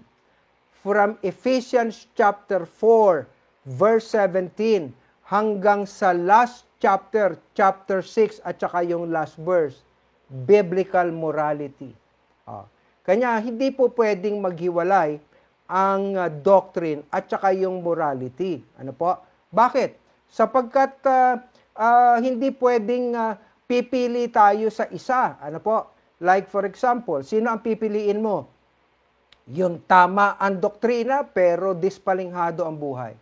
From Ephesians chapter 4 verse 17 hanggang sa last chapter, chapter 6 at saka yung last verse, biblical morality. Oh. Kanya hindi po pwedeng maghiwalay ang ah, doctrine at saka yung morality. Ano po? Bakit? Sapagkat uh, uh, hindi pwedeng uh, pipili tayo sa isa. Ano po? Like for example, sino ang pipiliin mo? Yung tama ang doktrina pero dispalinghado ang buhay.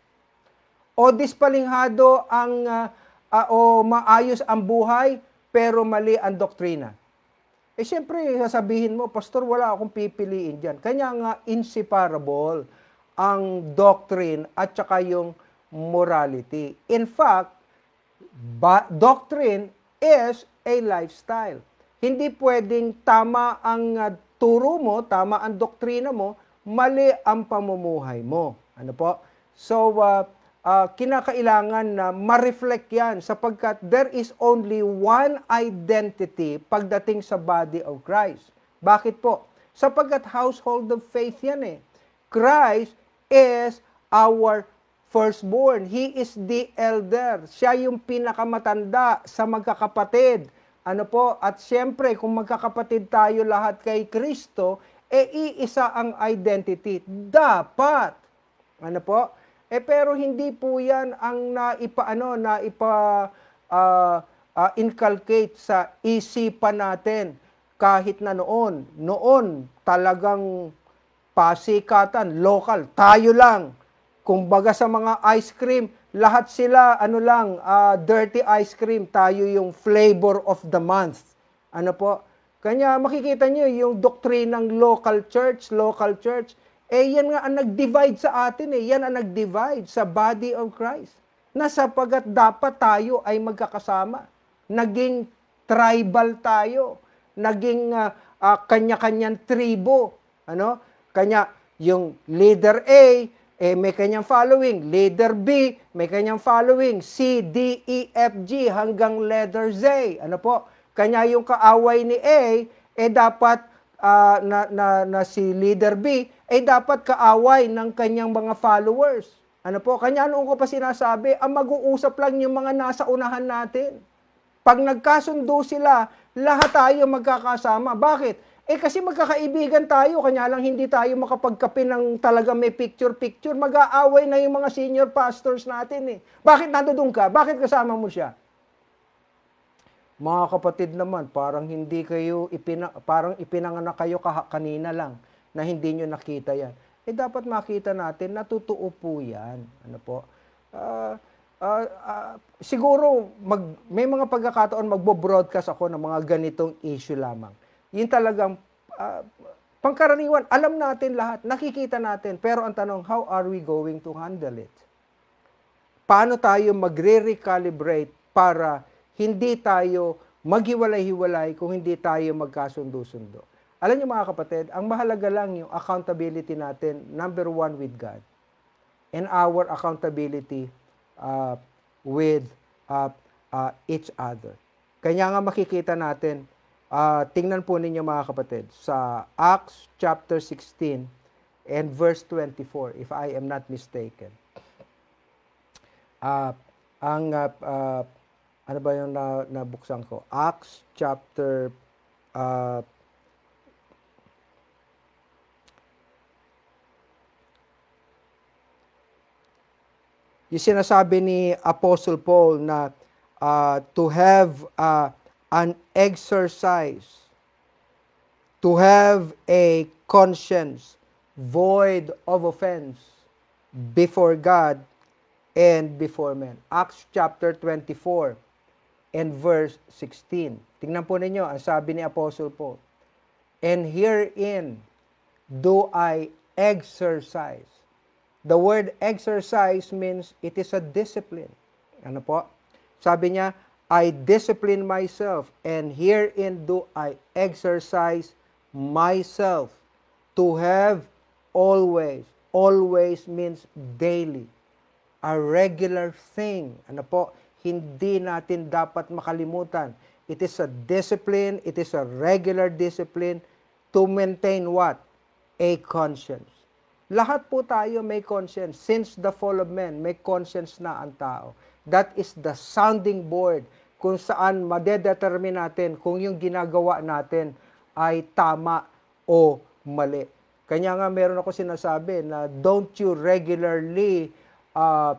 O dispalinghado ang uh, uh, o maayos ang buhay pero mali ang doktrina. Eh siyempre, sasabihin mo, Pastor, wala akong pipiliin diyan. Kanya nga inseparable ang doctrine at saka yung morality. In fact, doctrine is a lifestyle. Hindi pwedeng tama ang uh, turo mo, tama ang doktrina mo, mali ang pamumuhay mo. Ano po? So, uh, uh, kinakailangan na ma-reflect yan sapagkat there is only one identity pagdating sa body of Christ. Bakit po? Sapagkat household of faith yan eh. Christ is our firstborn. He is the elder. Siya yung pinakamatanda sa magkakapatid. Ano po? At siyempre, kung magkakapatid tayo lahat kay Kristo, e iisa ang identity. Dapat. Ano po? Eh pero hindi po 'yan ang naipaano naipa uh, uh, inculcate sa isipan natin kahit na noon. Noon talagang pasikatan, local, tayo lang Kumbaga sa mga ice cream, lahat sila ano lang, uh, dirty ice cream, tayo yung flavor of the month. Ano po? Kanya makikita niyo yung ng local church, local church, eh yan nga ang nag-divide sa atin eh. Yan ang nag-divide sa body of Christ. Na sapagat dapat tayo ay magkakasama. Naging tribal tayo. Naging uh, uh, kanya-kanyang tribo. Ano? Kanya yung leader A, eh may kanyang following. Leader B, may kanyang following. C, D, E, F, G hanggang letter Z. Ano po? Kanya yung kaaway ni A, eh dapat uh, na, na, na si leader B, eh dapat kaaway ng kanyang mga followers. Ano po? Kanya noon ko pa sinasabi, ang mag-uusap lang yung mga nasa unahan natin. Pag nagkasundo sila, lahat tayo magkakasama. Bakit? Eh kasi magkakaibigan tayo, kanya lang hindi tayo makapagkape ng talaga may picture-picture. Mag-aaway na yung mga senior pastors natin eh. Bakit nandoon ka? Bakit kasama mo siya? Mga kapatid naman, parang hindi kayo ipina, parang ipinanganak kayo kanina lang na hindi nyo nakita yan. Eh dapat makita natin natutuo po yan. Ano po? Uh, uh, uh, siguro mag, may mga pagkakataon magbo-broadcast ako ng mga ganitong issue lamang yun talagang uh, pangkaraniwan. Alam natin lahat, nakikita natin. Pero ang tanong, how are we going to handle it? Paano tayo magre-recalibrate para hindi tayo maghiwalay-hiwalay kung hindi tayo magkasundo-sundo? Alam niyo mga kapatid, ang mahalaga lang yung accountability natin, number one with God, and our accountability uh, with uh, uh, each other. Kanya nga makikita natin Uh, tingnan po ninyo mga kapatid sa Acts chapter 16 and verse 24 if I am not mistaken. Uh, ang uh, uh, ano ba yung na, nabuksan ko? Acts chapter uh, yung sinasabi ni Apostle Paul na uh, to have uh, an exercise to have a conscience void of offense before God and before men. Acts chapter 24 and verse 16. Tingnan po ninyo, ang sabi ni Apostle Paul, And herein do I exercise. The word exercise means it is a discipline. Ano po? Sabi niya, I discipline myself, and herein do I exercise myself to have always. Always means daily. A regular thing. Ano po? Hindi natin dapat makalimutan. It is a discipline, it is a regular discipline to maintain what? A conscience. Lahat po tayo may conscience. Since the fall of man, may conscience na ang tao. That is the sounding board kung saan madedetermine natin kung yung ginagawa natin ay tama o mali. Kanya nga meron ako sinasabi na don't you regularly uh,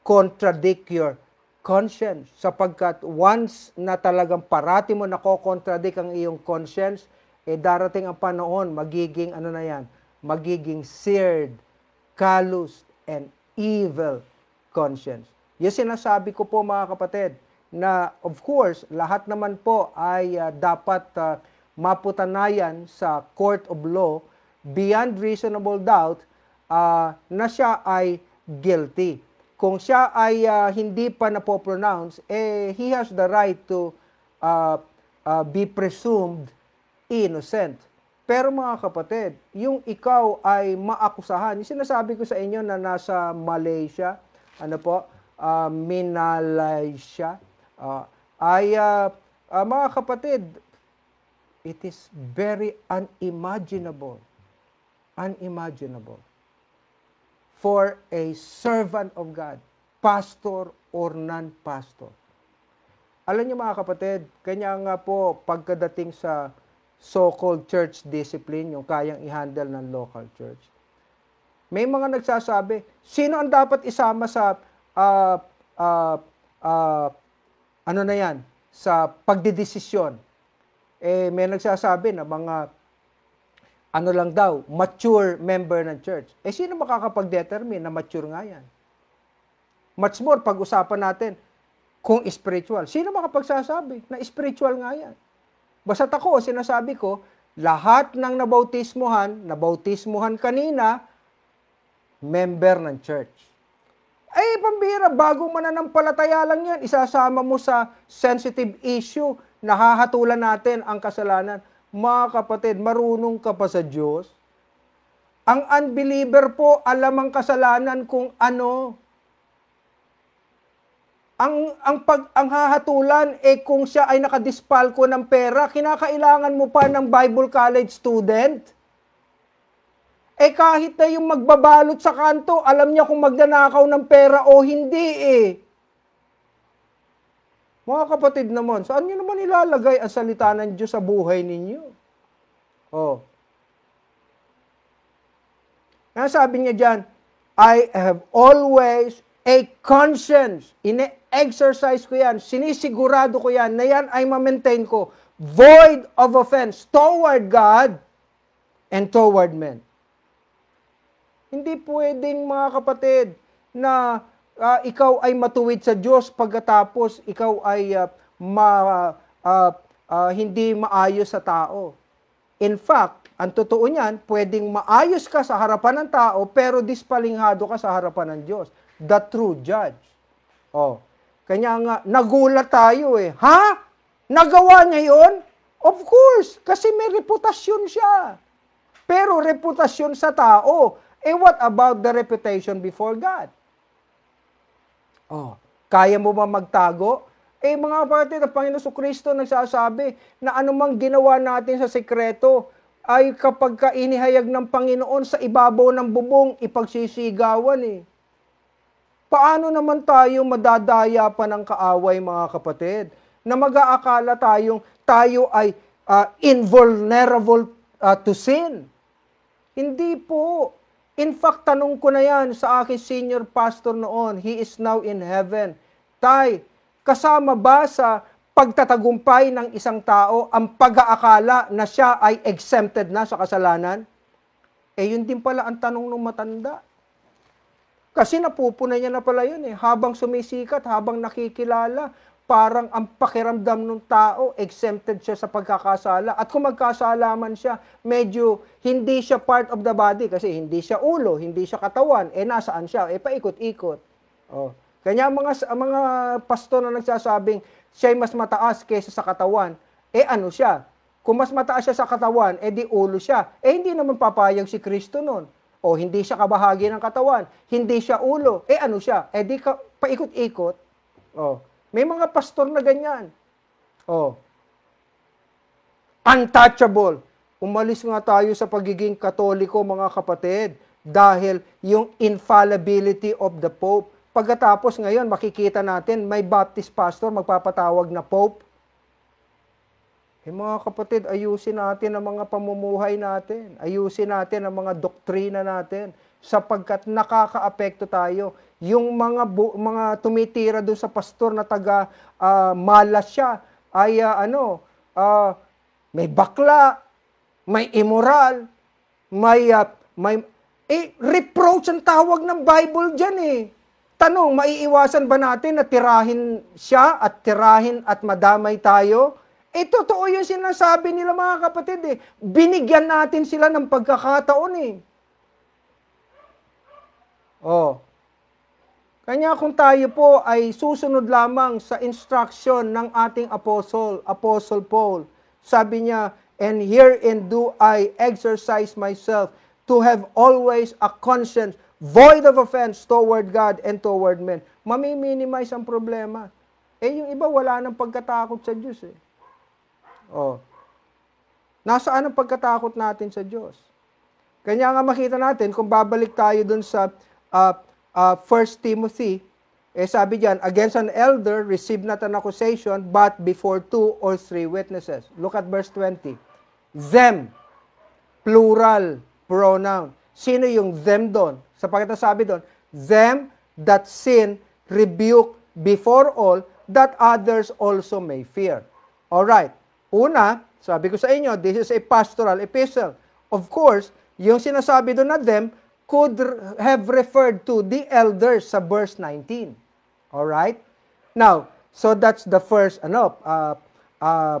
contradict your conscience sapagkat once na talagang parati mo nako-contradict ang iyong conscience, eh darating ang panahon, magiging ano na yan, magiging seared, callous, and evil conscience. Yung sinasabi ko po mga kapatid, na of course, lahat naman po ay uh, dapat uh, maputanayan sa court of law beyond reasonable doubt uh, na siya ay guilty. Kung siya ay uh, hindi pa napopronounce, eh, he has the right to uh, uh, be presumed innocent. Pero mga kapatid, yung ikaw ay maakusahan, sinasabi ko sa inyo na nasa Malaysia, ano po, uh, minalay siya. Uh, ay, uh, uh, mga kapatid, it is very unimaginable, unimaginable for a servant of God, pastor or non-pastor. Alam niyo mga kapatid, kanya nga po pagkadating sa so-called church discipline, yung kayang i-handle ng local church. May mga nagsasabi, sino ang dapat isama sa uh, uh, uh, ano na yan, sa pagdidesisyon. Eh, may nagsasabi na mga ano lang daw, mature member ng church. Eh, sino makakapag-determine na mature nga yan? Much more, pag-usapan natin kung spiritual. Sino makapagsasabi na spiritual nga yan? Basta ako, sinasabi ko, lahat ng nabautismuhan, nabautismuhan kanina, member ng church. Eh, pambira, bago mananampalataya lang yan, isasama mo sa sensitive issue, nahahatulan natin ang kasalanan. Mga kapatid, marunong ka pa sa Diyos? Ang unbeliever po, alam ang kasalanan kung ano. Ang, ang, pag, ang hahatulan, eh kung siya ay nakadispalko ng pera, kinakailangan mo pa ng Bible college student? Eh kahit na yung magbabalot sa kanto, alam niya kung magnanakaw ng pera o hindi eh. Mga kapatid naman, saan niyo naman ilalagay ang salita ng Diyos sa buhay ninyo? Oh. Nga sabi niya dyan, I have always a conscience. Ine-exercise ko yan. Sinisigurado ko yan na yan ay ma-maintain ko. Void of offense toward God and toward men. Hindi pwedeng mga kapatid na uh, ikaw ay matuwid sa Diyos pagkatapos ikaw ay uh, ma, uh, uh, hindi maayos sa tao. In fact, ang totoo niyan, pwedeng maayos ka sa harapan ng tao pero dispalinghado ka sa harapan ng Diyos. The true judge. Oh. Kanya nga, nagulat tayo eh. Ha? Nagawa niya yun? Of course, kasi may reputasyon siya. Pero reputasyon sa tao, eh what about the reputation before God? Oh, kaya mo ba magtago? Eh mga kapatid, ang Panginoon so Kristo nagsasabi na anumang ginawa natin sa sekreto ay kapag ka inihayag ng Panginoon sa ibabaw ng bubong, ipagsisigawan eh. Paano naman tayo madadaya pa ng kaaway mga kapatid? Na mag-aakala tayong tayo ay uh, invulnerable uh, to sin. Hindi po. In fact, tanong ko na yan sa aking senior pastor noon. He is now in heaven. Tay, kasama ba sa pagtatagumpay ng isang tao ang pag-aakala na siya ay exempted na sa kasalanan? Eh, yun din pala ang tanong ng matanda. Kasi napupunan niya na pala yun eh. Habang sumisikat, habang nakikilala, parang ang pakiramdam ng tao, exempted siya sa pagkakasala. At kung magkasala man siya, medyo hindi siya part of the body kasi hindi siya ulo, hindi siya katawan. Eh, nasaan siya? Eh, paikot-ikot. Oh. Kanya mga, mga pasto na nagsasabing siya'y mas mataas kaysa sa katawan, eh ano siya? Kung mas mataas siya sa katawan, eh di ulo siya. Eh hindi naman papayag si Kristo noon. O oh, hindi siya kabahagi ng katawan, hindi siya ulo. Eh ano siya? Eh di ka, paikot-ikot. Oh. May mga pastor na ganyan. Oh. Untouchable. Umalis nga tayo sa pagiging katoliko, mga kapatid, dahil yung infallibility of the Pope. Pagkatapos ngayon, makikita natin may Baptist pastor magpapatawag na Pope. Eh, mga kapatid, ayusin natin ang mga pamumuhay natin. Ayusin natin ang mga doktrina natin sapagkat nakakaapekto tayo. Yung mga bu- mga tumitira doon sa pastor na taga uh, malas siya ay uh, ano, uh, may bakla, may immoral, may uh, may eh reproach ang tawag ng Bible diyan eh. Tanong, maiiwasan ba natin na tirahin siya at tirahin at madamay tayo? Eh, totoo yung sinasabi nila mga kapatid eh. Binigyan natin sila ng pagkakataon eh. Oh. Kanya kung tayo po ay susunod lamang sa instruction ng ating apostle, Apostle Paul, sabi niya, And herein do I exercise myself to have always a conscience void of offense toward God and toward men. Mamiminimize ang problema. Eh, yung iba wala nang pagkatakot sa Diyos eh. Oh. Nasaan ang pagkatakot natin sa Diyos? Kanya nga makita natin kung babalik tayo dun sa uh, uh, 1 Timothy, eh sabi diyan, against an elder receive not an accusation but before two or three witnesses. Look at verse 20. Them, plural pronoun. Sino yung them doon? Sapagkat sabi doon, them that sin rebuke before all that others also may fear. All right. Una, sabi ko sa inyo, this is a pastoral epistle. Of course, yung sinasabi doon na them, could have referred to the elders sa verse 19. All right? Now, so that's the first ano uh, uh,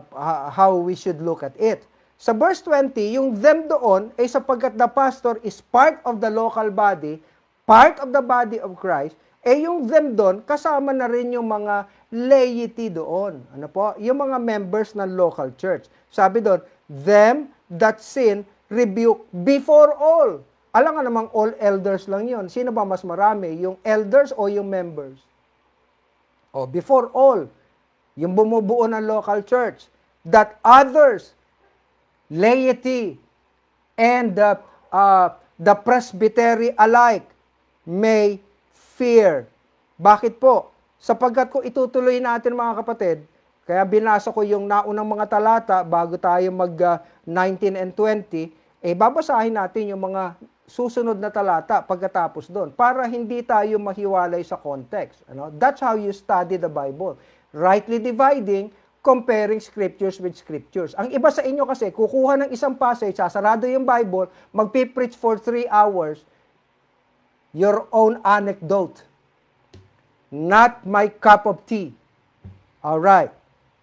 how we should look at it. Sa verse 20, yung them doon ay sapagkat the pastor is part of the local body, part of the body of Christ, eh yung them doon, kasama na rin yung mga laity doon. Ano po? Yung mga members ng local church. Sabi doon, them that sin rebuke before all alam nga namang all elders lang yon. Sino ba mas marami? Yung elders o yung members? Oh, before all, yung bumubuo ng local church, that others, laity, and the, uh, the presbytery alike may fear. Bakit po? Sapagkat ko itutuloy natin mga kapatid, kaya binasa ko yung naunang mga talata bago tayo mag uh, 19 and 20, eh babasahin natin yung mga susunod na talata pagkatapos doon para hindi tayo mahiwalay sa context. Ano? That's how you study the Bible. Rightly dividing, comparing scriptures with scriptures. Ang iba sa inyo kasi, kukuha ng isang passage, sasarado yung Bible, magpipreach for three hours, your own anecdote. Not my cup of tea. All right.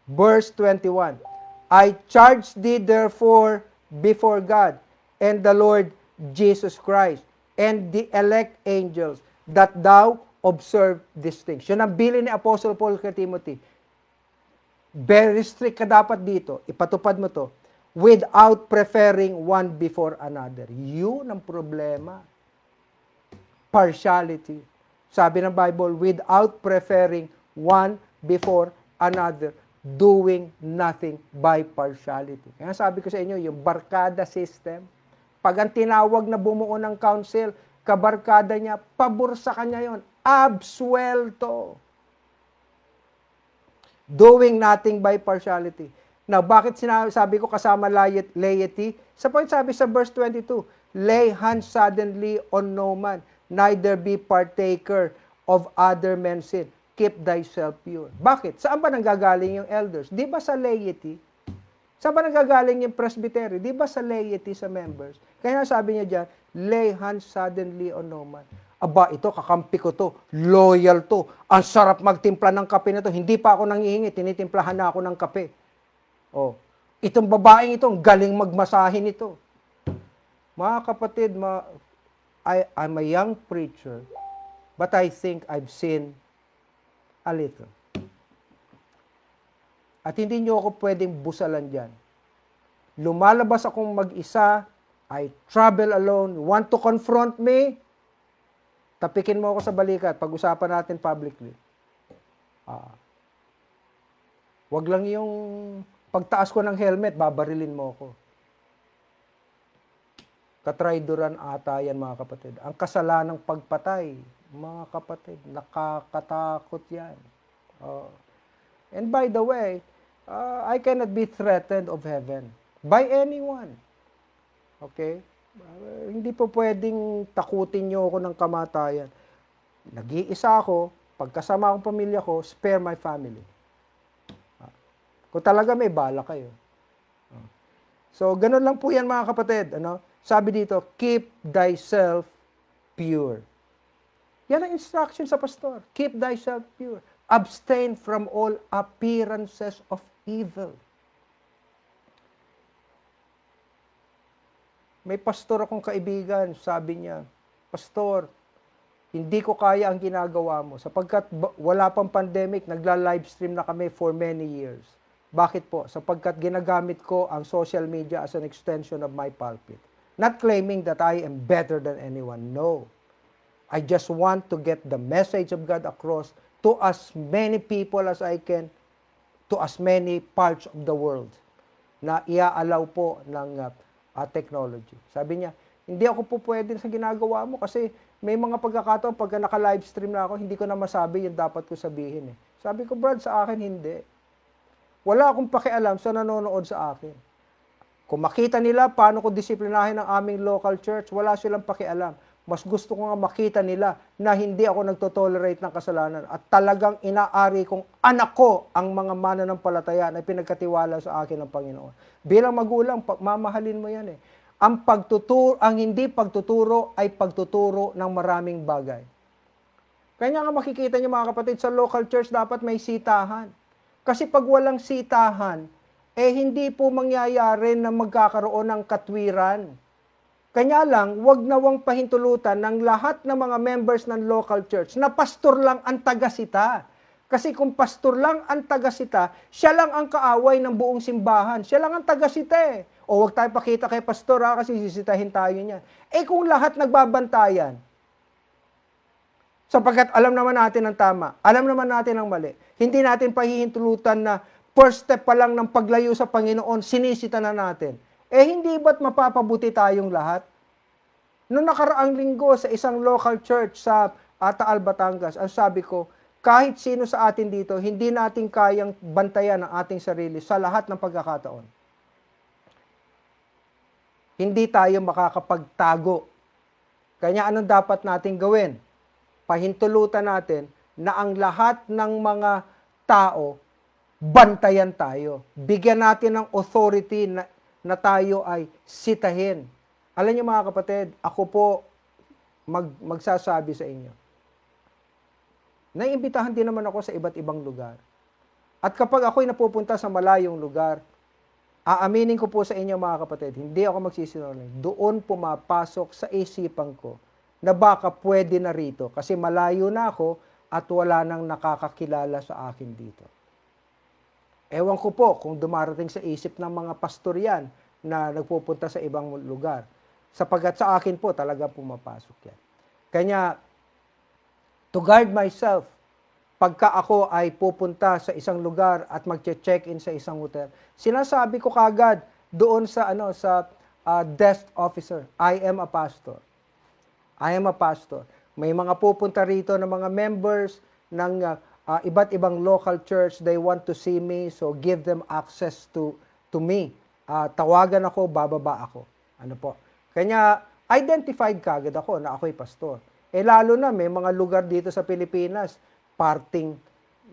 Verse 21. I charge thee therefore before God and the Lord Jesus Christ and the elect angels that thou observe these things. Yun ang bilin ni Apostle Paul kay Timothy. Very strict ka dapat dito. Ipatupad mo to without preferring one before another. Yun ang problema. Partiality. Sabi ng Bible, without preferring one before another, doing nothing by partiality. Kaya sabi ko sa inyo, yung barkada system, pag ang tinawag na bumuo ng council, kabarkada niya, pabor sa kanya yon Absuelto. Doing nothing by partiality. Now, bakit sinabi, sabi ko kasama laity? Sa point sabi sa verse 22, Lay hands suddenly on no man, neither be partaker of other men's sin. Keep thyself pure. Bakit? Saan ba nanggagaling yung elders? Di ba sa laity? Saan ba nagagaling yung presbytery? Di ba sa laity, sa members? Kaya sabi niya dyan, lay hands suddenly on no man. Aba, ito, kakampi ko to. Loyal to. Ang sarap magtimpla ng kape na to. Hindi pa ako nangihingi. Tinitimplahan na ako ng kape. Oh, itong babaeng ito, ang galing magmasahin ito. Mga kapatid, ma I, I'm a young preacher, but I think I've seen a little. At hindi nyo ako pwedeng busalan dyan. Lumalabas akong mag-isa, I travel alone, want to confront me, tapikin mo ako sa balikat, pag-usapan natin publicly. Ah. Wag lang yung pagtaas ko ng helmet, babarilin mo ako. Katraidoran ata yan mga kapatid. Ang kasalanang pagpatay, mga kapatid, nakakatakot yan. Oh. And by the way, uh, I cannot be threatened of heaven by anyone. Okay? Uh, hindi po pwedeng takutin niyo ako ng kamatayan. Nag-iisa ako, pagkasama ang pamilya ko, spare my family. Uh, kung talaga may bala kayo. Uh. So, ganun lang po yan mga kapatid. Ano? Sabi dito, keep thyself pure. Yan ang instruction sa pastor. Keep thyself pure. Abstain from all appearances of evil. May pastor akong kaibigan, sabi niya, Pastor, hindi ko kaya ang ginagawa mo sapagkat wala pang pandemic, nagla-livestream na kami for many years. Bakit po? Sapagkat ginagamit ko ang social media as an extension of my pulpit. Not claiming that I am better than anyone. No. I just want to get the message of God across to as many people as I can to as many parts of the world na iaalaw po ng uh, uh, technology. Sabi niya, hindi ako po pwede sa ginagawa mo kasi may mga pagkakataon pag naka-livestream na ako, hindi ko na masabi yung dapat ko sabihin eh. Sabi ko, Brad, sa akin hindi. Wala akong pakialam sa nanonood sa akin. Kung makita nila paano ko disiplinahin ang aming local church, wala silang pakialam. Mas gusto ko nga makita nila na hindi ako nagtotolerate ng kasalanan at talagang inaari kong anak ko ang mga mananampalataya na pinagkatiwala sa akin ng Panginoon. Bilang magulang, mamahalin mo yan eh. Ang, pagtuturo, ang hindi pagtuturo ay pagtuturo ng maraming bagay. Kanya nga makikita niyo mga kapatid, sa local church dapat may sitahan. Kasi pag walang sitahan, eh hindi po mangyayari na magkakaroon ng katwiran kanya lang, wag nawang pahintulutan ng lahat ng mga members ng local church na pastor lang ang tagasita. Kasi kung pastor lang ang tagasita, siya lang ang kaaway ng buong simbahan. Siya lang ang tagasita eh. O wag tayo pakita kay pastor ha, kasi sisitahin tayo niya. Eh kung lahat nagbabantayan, sapagkat alam naman natin ang tama, alam naman natin ang mali, hindi natin pahihintulutan na first step pa lang ng paglayo sa Panginoon, sinisita na natin. Eh hindi ba't mapapabuti tayong lahat? Noong nakaraang linggo sa isang local church sa Ataal, Batangas, ang sabi ko, kahit sino sa atin dito, hindi natin kayang bantayan ang ating sarili sa lahat ng pagkakataon. Hindi tayo makakapagtago. Kanya anong dapat natin gawin? Pahintulutan natin na ang lahat ng mga tao, bantayan tayo. Bigyan natin ng authority na na tayo ay sitahin. Alam niyo mga kapatid, ako po mag, magsasabi sa inyo. Naiimbitahan din naman ako sa iba't ibang lugar. At kapag ako'y napupunta sa malayong lugar, aaminin ko po sa inyo mga kapatid, hindi ako magsisinungaling. Doon pumapasok sa isipan ko na baka pwede na rito kasi malayo na ako at wala nang nakakakilala sa akin dito. Ewan ko po kung dumarating sa isip ng mga pastor yan na nagpupunta sa ibang lugar. Sapagat sa akin po talaga pumapasok yan. Kanya, to guard myself, pagka ako ay pupunta sa isang lugar at magche-check-in sa isang hotel, sinasabi ko kagad doon sa ano sa uh, desk officer, I am a pastor. I am a pastor. May mga pupunta rito ng mga members ng uh, uh, iba't ibang local church, they want to see me, so give them access to to me. Uh, tawagan ako, bababa ako. Ano po? Kanya identified kagad ako na ako'y pastor. Eh lalo na may mga lugar dito sa Pilipinas, parting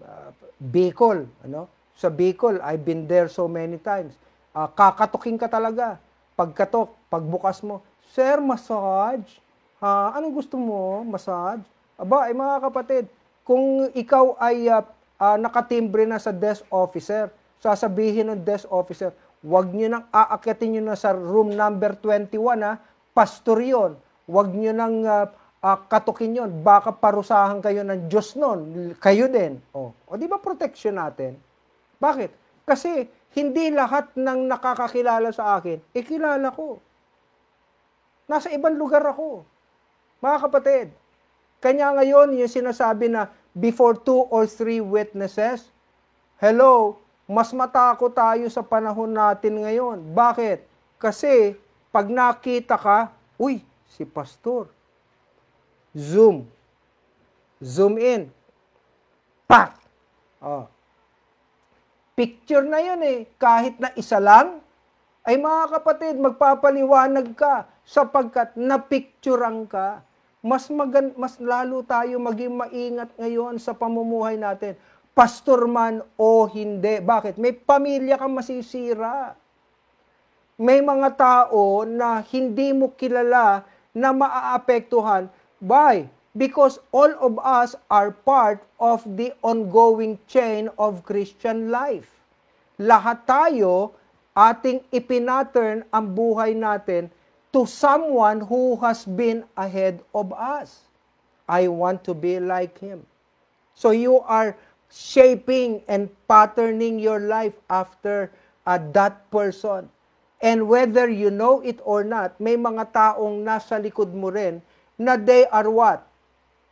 uh, Bicol, ano? Sa Bicol, I've been there so many times. Uh, kakatuking ka talaga. Pagkatok, pagbukas mo, Sir, massage? Ha, anong gusto mo? Massage? Aba, ay eh, mga kapatid, kung ikaw ay uh, uh, nakatimbre na sa desk officer, sasabihin ng desk officer, wag nyo nang aakyatin nyo na sa room number 21 ha, ah, pastor yun. Wag nyo nang uh, uh, katukin yun. Baka parusahan kayo ng Diyos nun. Kayo din. O, oh, o di ba protection natin? Bakit? Kasi hindi lahat ng nakakakilala sa akin, ikilala eh, ko. Nasa ibang lugar ako. Mga kapatid, kanya ngayon, yung sinasabi na before two or three witnesses, hello, mas matakot tayo sa panahon natin ngayon. Bakit? Kasi pag nakita ka, uy, si pastor. Zoom. Zoom in. Pak! Oh. Picture na yun eh. Kahit na isa lang, ay mga kapatid, magpapaliwanag ka sapagkat napicturean ka mas, magan, mas lalo tayo maging maingat ngayon sa pamumuhay natin. Pastor man o hindi. Bakit? May pamilya kang masisira. May mga tao na hindi mo kilala na maaapektuhan. Why? Because all of us are part of the ongoing chain of Christian life. Lahat tayo, ating ipinattern ang buhay natin to someone who has been ahead of us. I want to be like him. So you are shaping and patterning your life after uh, that person. And whether you know it or not, may mga taong nasa likod mo rin na they are what?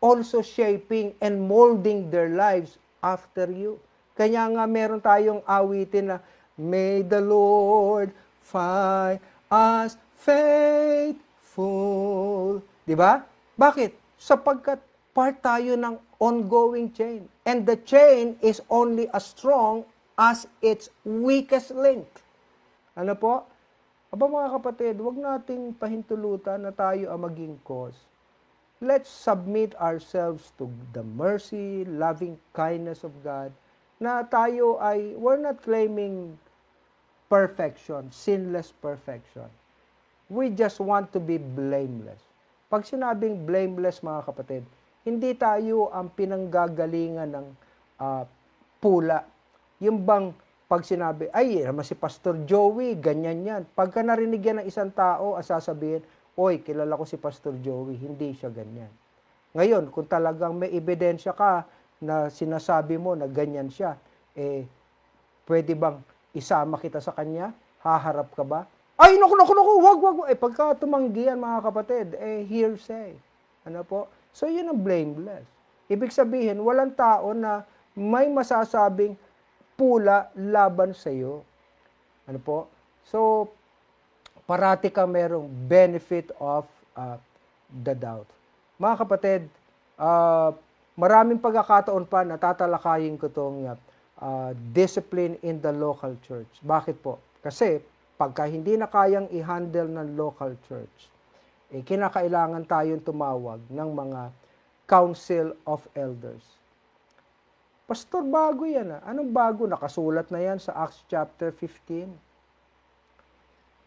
Also shaping and molding their lives after you. Kaya nga meron tayong awitin na, May the Lord find us faithful. Di ba? Bakit? Sapagkat part tayo ng ongoing chain. And the chain is only as strong as its weakest link. Ano po? Aba mga kapatid, huwag nating pahintulutan na tayo ang maging cause. Let's submit ourselves to the mercy, loving kindness of God na tayo ay, we're not claiming perfection, sinless perfection. We just want to be blameless. Pag sinabing blameless, mga kapatid, hindi tayo ang pinanggagalingan ng uh, pula. Yung bang pag sinabi, ay, naman si Pastor Joey, ganyan yan. Pagka narinig yan ng isang tao, sasabihin, oy, kilala ko si Pastor Joey, hindi siya ganyan. Ngayon, kung talagang may ebidensya ka na sinasabi mo na ganyan siya, eh, pwede bang isama kita sa kanya? Haharap ka ba? Ay, naku, naku, naku, wag, wag, wag. Eh, pagka tumanggi yan, mga kapatid, eh, hearsay. Ano po? So, yun ang blameless. Ibig sabihin, walang tao na may masasabing pula laban sa iyo. Ano po? So, parati ka merong benefit of uh, the doubt. Mga kapatid, uh, maraming pagkakataon pa natatalakayin ko itong uh, discipline in the local church. Bakit po? Kasi pagka hindi na kayang i-handle ng local church, eh, kinakailangan tayong tumawag ng mga Council of Elders. Pastor, bago yan. Ah. Anong bago? Nakasulat na yan sa Acts chapter 15.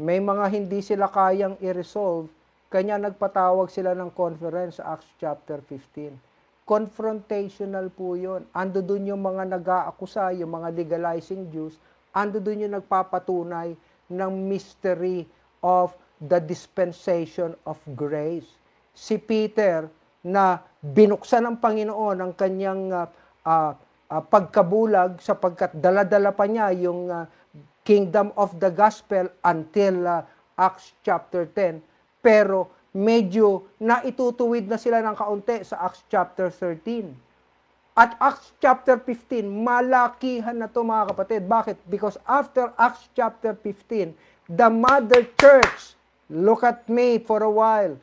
May mga hindi sila kayang i-resolve, kanya nagpatawag sila ng conference sa Acts chapter 15. Confrontational po yun. Ando dun yung mga nag-aakusa, yung mga legalizing Jews, ando dun yung nagpapatunay ng mystery of the dispensation of grace. Si Peter na binuksan ng Panginoon ang kanyang uh, uh, pagkabulag sapagkat daladala pa niya yung uh, kingdom of the gospel until uh, Acts chapter 10. Pero medyo na itutuwid na sila ng kaunti sa Acts chapter 13 at Acts chapter 15, malakihan na to mga kapatid. Bakit? Because after Acts chapter 15, the mother church, look at me for a while.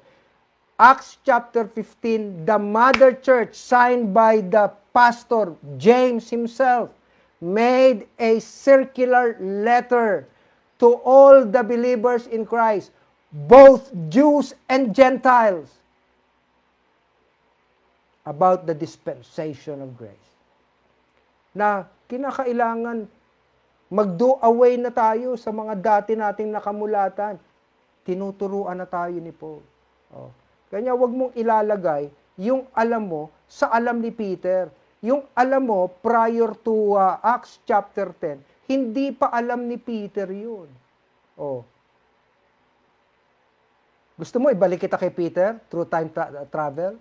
Acts chapter 15, the mother church signed by the pastor James himself made a circular letter to all the believers in Christ, both Jews and Gentiles about the dispensation of grace. Na kinakailangan mag-do away na tayo sa mga dati nating nakamulatan. Tinuturuan na tayo ni Paul. Oh. Kanya wag mong ilalagay yung alam mo sa alam ni Peter. Yung alam mo prior to uh, Acts chapter 10, hindi pa alam ni Peter yun. Oh. Gusto mo ibalik kita kay Peter through time tra- travel?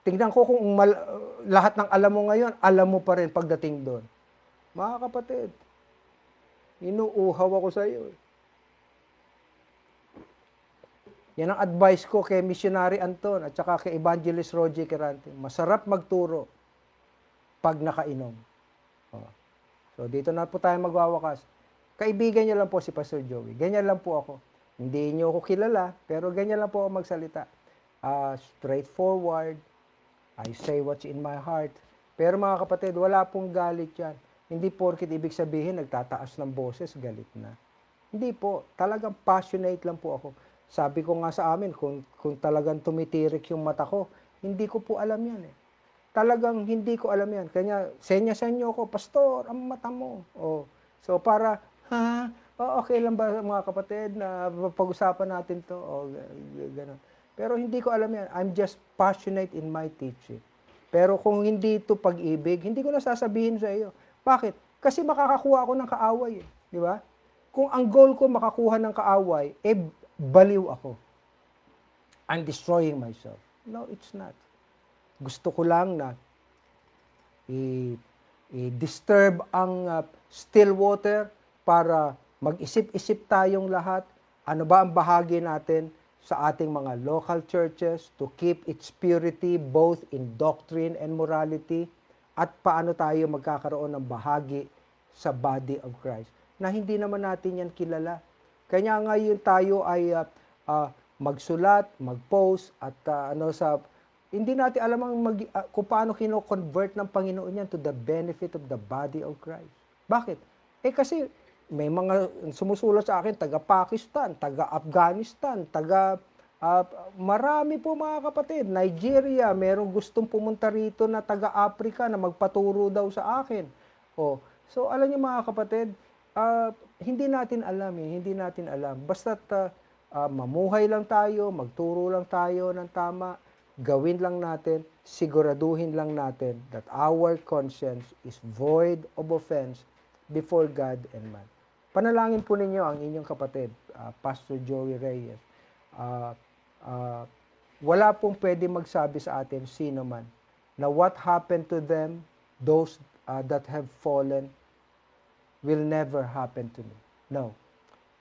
Tingnan ko kung mal- lahat ng alam mo ngayon, alam mo pa rin pagdating doon. Mga kapatid, inuuhaw ako sa iyo. Eh. Yan ang advice ko kay Missionary Anton at saka kay Evangelist Roger Kerante. Masarap magturo pag nakainom. Oh. So dito na po tayo magwawakas. Kaibigan niyo lang po si Pastor Joey. Ganyan lang po ako. Hindi niyo ako kilala, pero ganyan lang po ako magsalita. Uh, straightforward, I say what's in my heart. Pero mga kapatid, wala pong galit yan. Hindi porkit ibig sabihin nagtataas ng boses, galit na. Hindi po, talagang passionate lang po ako. Sabi ko nga sa amin, kung, kung talagang tumitirik yung mata ko, hindi ko po alam yan eh. Talagang hindi ko alam yan. Kanya, senya sa inyo ko, Pastor, ang mata mo. Oh. So para, ha, oh, okay lang ba mga kapatid na pag-usapan natin to? O, oh, gano'n. Pero hindi ko alam yan. I'm just passionate in my teaching. Pero kung hindi ito pag-ibig, hindi ko na sasabihin sa iyo. Bakit? Kasi makakakuha ako ng kaaway. Eh. Di ba? Kung ang goal ko makakuha ng kaaway, eh, baliw ako. I'm destroying myself. No, it's not. Gusto ko lang na i- i-disturb ang uh, still water para mag-isip-isip tayong lahat ano ba ang bahagi natin sa ating mga local churches to keep its purity both in doctrine and morality at paano tayo magkakaroon ng bahagi sa body of Christ na hindi naman natin yan kilala. Kanya nga yun tayo ay uh, uh, magsulat, mag-post at uh, ano sa hindi natin alam ang mag, uh, kung paano kino-convert ng Panginoon yan to the benefit of the body of Christ. Bakit? Eh kasi may mga sumusulat sa akin taga Pakistan, taga Afghanistan, taga uh, marami po mga kapatid, Nigeria, merong gustong pumunta rito na taga Africa na magpaturo daw sa akin. Oh, so alam niyo mga kapatid, uh, hindi natin alam eh, hindi natin alam. Basta uh, ah, uh, mamuhay lang tayo, magturo lang tayo ng tama, gawin lang natin, siguraduhin lang natin that our conscience is void of offense before God and man. Panalangin po ninyo ang inyong kapatid, uh, Pastor Joey Reyes. Uh, uh, wala pong pwede magsabi sa atin sino man na what happened to them, those uh, that have fallen, will never happen to me. No.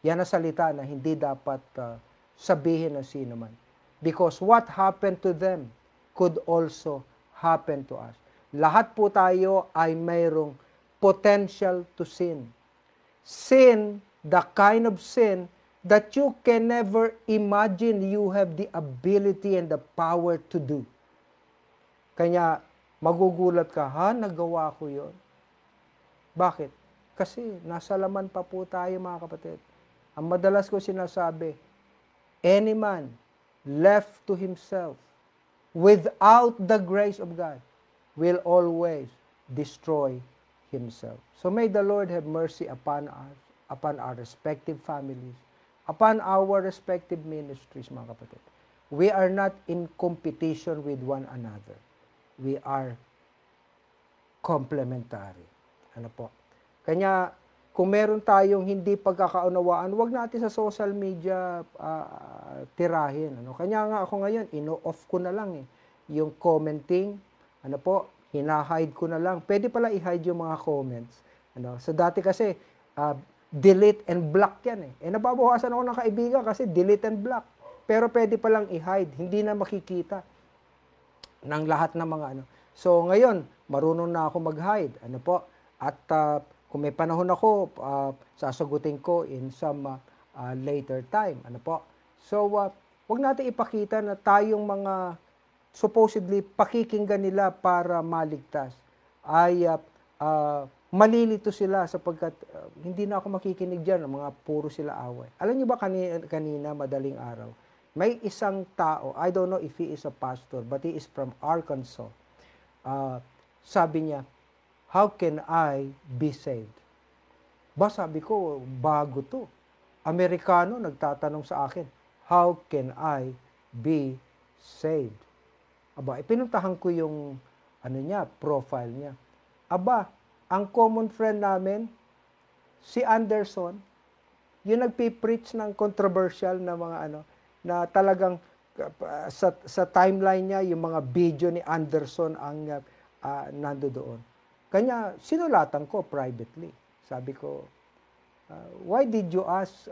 Yan ang salita na hindi dapat uh, sabihin ng sino man. Because what happened to them could also happen to us. Lahat po tayo ay mayroong potential to sin sin, the kind of sin that you can never imagine you have the ability and the power to do. Kanya, magugulat ka, ha, nagawa ko yon. Bakit? Kasi nasa laman pa po tayo mga kapatid. Ang madalas ko sinasabi, any man left to himself without the grace of God will always destroy himself. So may the Lord have mercy upon us, upon our respective families, upon our respective ministries, mga kapatid. We are not in competition with one another. We are complementary. Ano po? Kanya, kung meron tayong hindi pagkakaunawaan, wag natin sa social media uh, tirahin. Ano? Kanya nga ako ngayon, ino-off ko na lang eh. Yung commenting, ano po, hinahide ko na lang. Pwede pala i-hide yung mga comments. Ano? So dati kasi, uh, delete and block yan eh. Eh nababawasan ako ng kaibigan kasi delete and block. Pero pwede palang i-hide. Hindi na makikita ng lahat ng mga ano. So ngayon, marunong na ako mag-hide. Ano po? At uh, kung may panahon ako, uh, sasagutin ko in some uh, uh, later time. Ano po? So, uh, wag natin ipakita na tayong mga supposedly pakikinggan nila para maligtas ay uh, uh, malilito sila sapagkat uh, hindi na ako makikinig dyan, mga puro sila away. Alam niyo ba kanina, kanina madaling araw, may isang tao, I don't know if he is a pastor, but he is from Arkansas. Uh, sabi niya, how can I be saved? Ba sabi ko, bago to. Amerikano nagtatanong sa akin, how can I be saved? Aba, ipinuntahan ko yung ano niya, profile niya. Aba, ang common friend namin, si Anderson, yung nagpipreach ng controversial na mga ano, na talagang uh, sa, sa timeline niya, yung mga video ni Anderson ang uh, uh, nando doon. Kanya, sinulatan ko privately. Sabi ko, uh, why did you ask uh,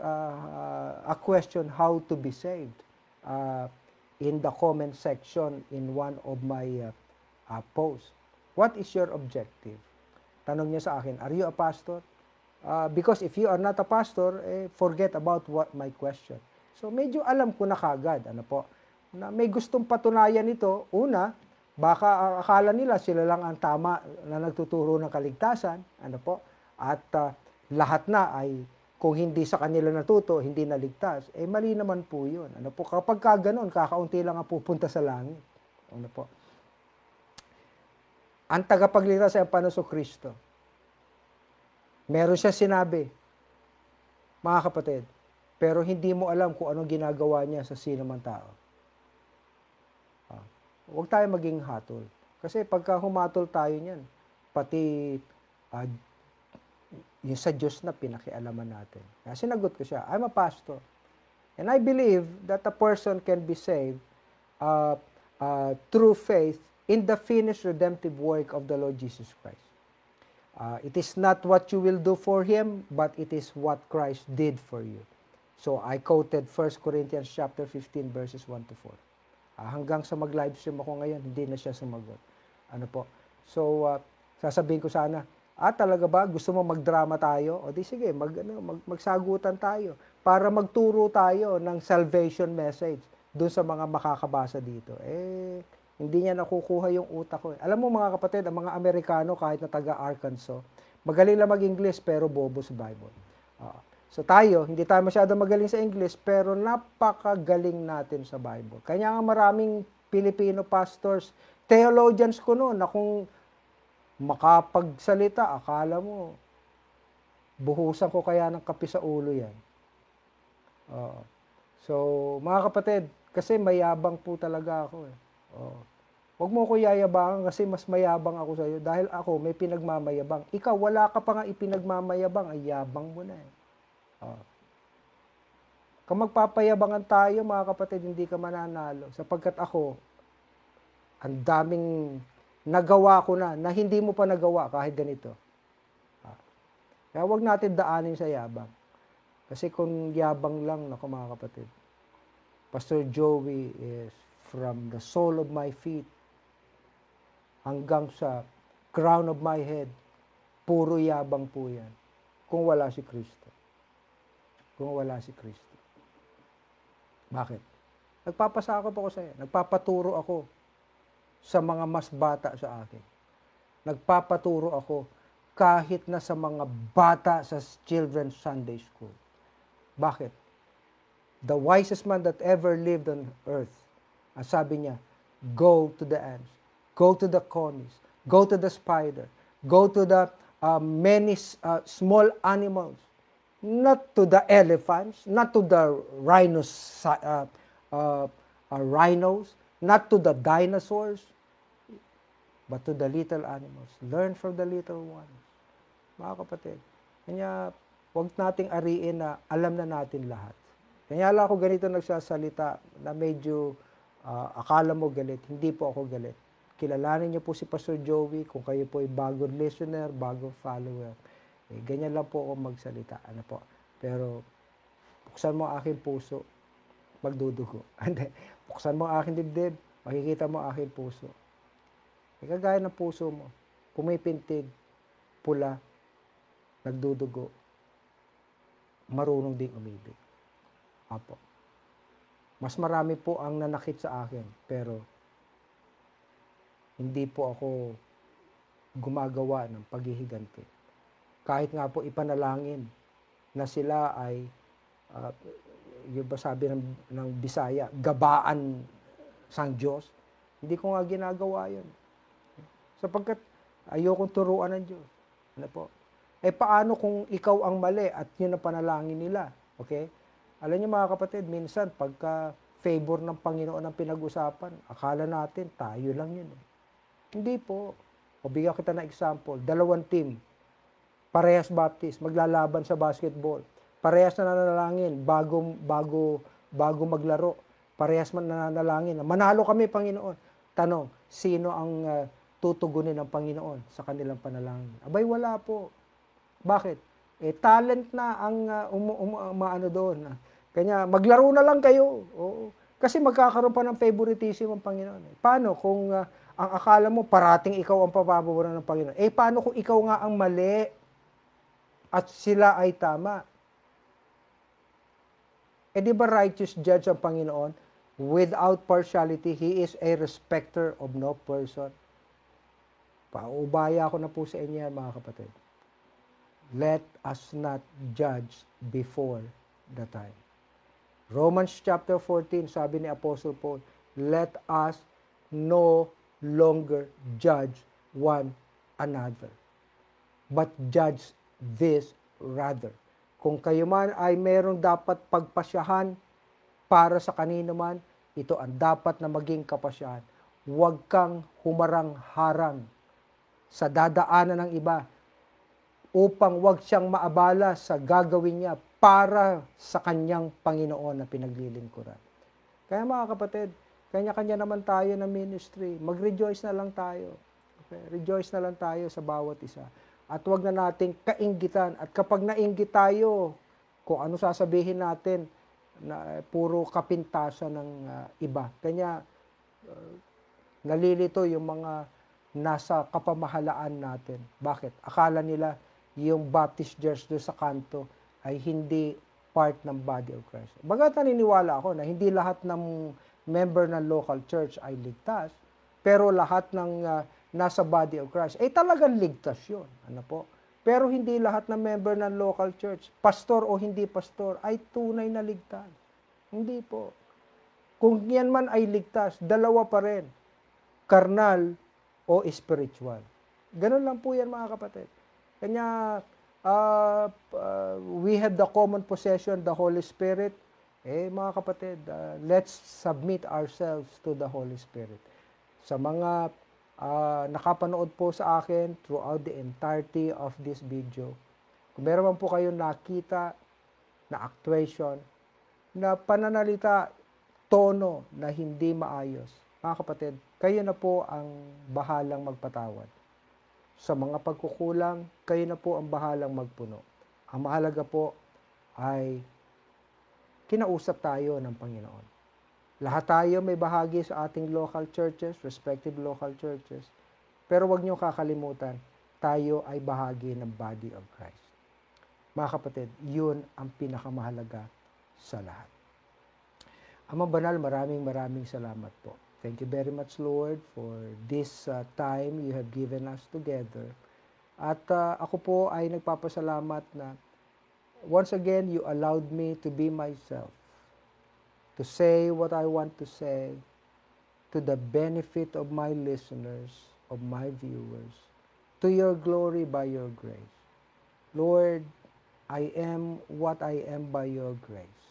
uh, a question how to be saved? Uh, in the comment section in one of my uh, uh, posts. What is your objective? Tanong niya sa akin, are you a pastor? Uh, because if you are not a pastor, eh, forget about what my question. So medyo alam ko na kagad, ano po, na may gustong patunayan ito. Una, baka akala nila sila lang ang tama na nagtuturo ng kaligtasan, ano po, at uh, lahat na ay kung hindi sa kanila natuto, hindi naligtas, eh mali naman po yun. Ano po, kapag ka ganun, kakaunti lang ang pupunta sa langit. Ano po. Ang tagapagligtas ay ang so Kristo. Meron siya sinabi, mga kapatid, pero hindi mo alam kung anong ginagawa niya sa sino mang tao. Ah, huwag tayo maging hatol. Kasi pagka humatol tayo niyan, pati uh, yung sa Diyos na pinakialaman natin. Kaya sinagot ko siya, I'm a pastor. And I believe that a person can be saved uh, uh, through faith in the finished redemptive work of the Lord Jesus Christ. Uh, it is not what you will do for him, but it is what Christ did for you. So I quoted 1 Corinthians chapter 15 verses 1 to 4. Uh, ah, hanggang sa mag-livestream ako ngayon, hindi na siya sumagot. Ano po? So uh, sasabihin ko sana, Ah, talaga ba? Gusto mo magdrama tayo? O di sige, mag, ano, mag, magsagutan tayo para magturo tayo ng salvation message doon sa mga makakabasa dito. Eh, hindi niya nakukuha yung utak ko. Alam mo mga kapatid, ang mga Amerikano kahit na taga Arkansas, magaling lang mag-English pero bobo sa Bible. Uh, so tayo, hindi tayo masyado magaling sa English pero napakagaling natin sa Bible. Kanya nga maraming Filipino pastors, theologians ko noon na kung makapagsalita, akala mo, buhusan ko kaya ng kape sa ulo yan. Oo. So, mga kapatid, kasi mayabang po talaga ako eh. Oo. Huwag mo ko yayabangan kasi mas mayabang ako sa iyo dahil ako may pinagmamayabang. Ikaw, wala ka pa nga ipinagmamayabang, ay yabang mo na eh. Oh. Kung magpapayabangan tayo, mga kapatid, hindi ka mananalo. Sapagkat ako, ang daming nagawa ko na, na hindi mo pa nagawa kahit ganito. Ah. Kaya huwag natin daanin sa yabang. Kasi kung yabang lang, naku mga kapatid, Pastor Joey is from the sole of my feet hanggang sa crown of my head, puro yabang po yan. Kung wala si Kristo. Kung wala si Kristo. Bakit? Nagpapasakop ako sa iyo. Nagpapaturo ako sa mga mas bata sa akin. Nagpapaturo ako kahit na sa mga bata sa Children's Sunday School. Bakit? The wisest man that ever lived on earth, ang sabi niya, go to the ants, go to the conies, go to the spider, go to the uh, many uh, small animals, not to the elephants, not to the rhinos, uh, uh, uh, rhinos, not to the dinosaurs, but to the little animals. Learn from the little ones. Mga kapatid, kanya huwag nating ariin na alam na natin lahat. Kaya lang ako ganito nagsasalita na medyo uh, akala mo galit, hindi po ako galit. Kilalanin niyo po si Pastor Joey kung kayo po ay bagong listener, bagong follower. Eh, ganyan lang po ako magsalita. Ano po? Pero buksan mo aking puso magdudugo. [LAUGHS] Hindi. Buksan mo aking dibdib, makikita mo aking puso. Ikagaya eh, ng puso mo, pumipintig, pula, nagdudugo, marunong ding umibig. Apo. Mas marami po ang nanakit sa akin, pero hindi po ako gumagawa ng paghihiganti. Kahit nga po ipanalangin na sila ay uh, yung ba sabi ng, ng Bisaya, gabaan sang Diyos. Hindi ko nga ginagawa yun. Sapagkat ayokong turuan ng Diyos. Ano po? Eh paano kung ikaw ang mali at yun ang panalangin nila? Okay? Alam niyo mga kapatid, minsan pagka favor ng Panginoon ang pinag-usapan, akala natin tayo lang yun. Eh. Hindi po. O bigyan kita ng example, dalawang team, parehas Baptist, maglalaban sa basketball. Parehas na nanalangin bago, bago, bago maglaro. Parehas man nananalangin. Manalo kami, Panginoon. Tanong, sino ang uh, tutugunin ng Panginoon sa kanilang panalangin? Abay, wala po. Bakit? Eh, talent na ang uh, um, ano doon. Kanya, maglaro na lang kayo. Oo. Kasi magkakaroon pa ng favoritism ang Panginoon. Eh. Paano kung uh, ang akala mo parating ikaw ang pababawaran ng Panginoon? Eh paano kung ikaw nga ang mali at sila ay tama? E di ba righteous judge ang Panginoon? Without partiality, He is a respecter of no person. Paubaya ko na po sa inyo yan, mga kapatid. Let us not judge before the time. Romans chapter 14, sabi ni Apostle Paul, let us no longer judge one another, but judge this rather. Kung kayo man ay merong dapat pagpasyahan para sa kanino man, ito ang dapat na maging kapasyahan. Huwag kang humarang-harang sa dadaanan ng iba upang huwag siyang maabala sa gagawin niya para sa kanyang Panginoon na pinaglilingkuran. Kaya mga kapatid, kanya-kanya naman tayo ng ministry. Mag-rejoice na lang tayo. Okay? Rejoice na lang tayo sa bawat isa. At huwag na nating kainggitan. At kapag nainggit tayo, kung ano sasabihin natin, na puro kapintasan ng uh, iba. Kanya uh, nalilito yung mga nasa kapamahalaan natin. Bakit? Akala nila yung Baptist Church do sa kanto ay hindi part ng body of Christ. Bagat naniniwala ako na hindi lahat ng member ng local church ay ligtas, pero lahat ng uh, nasa body of Christ, ay eh, talagang ligtas yun. Ano po? Pero hindi lahat ng member ng local church, pastor o hindi pastor, ay tunay na ligtas. Hindi po. Kung yan man ay ligtas, dalawa pa rin. Karnal o spiritual. Ganun lang po yan mga kapatid. Kanya, uh, uh, we have the common possession, the Holy Spirit. Eh mga kapatid, uh, let's submit ourselves to the Holy Spirit. Sa mga uh, nakapanood po sa akin throughout the entirety of this video. Kung meron man po kayong nakita na actuation, na pananalita, tono na hindi maayos, mga kapatid, kayo na po ang bahalang magpatawad. Sa mga pagkukulang, kayo na po ang bahalang magpuno. Ang mahalaga po ay kinausap tayo ng Panginoon. Lahat tayo may bahagi sa ating local churches, respective local churches. Pero huwag niyo kakalimutan, tayo ay bahagi ng body of Christ. Mga kapatid, yun ang pinakamahalaga sa lahat. Ama Banal, maraming maraming salamat po. Thank you very much, Lord, for this uh, time you have given us together. At uh, ako po ay nagpapasalamat na once again, you allowed me to be myself to say what I want to say to the benefit of my listeners, of my viewers, to your glory by your grace. Lord, I am what I am by your grace.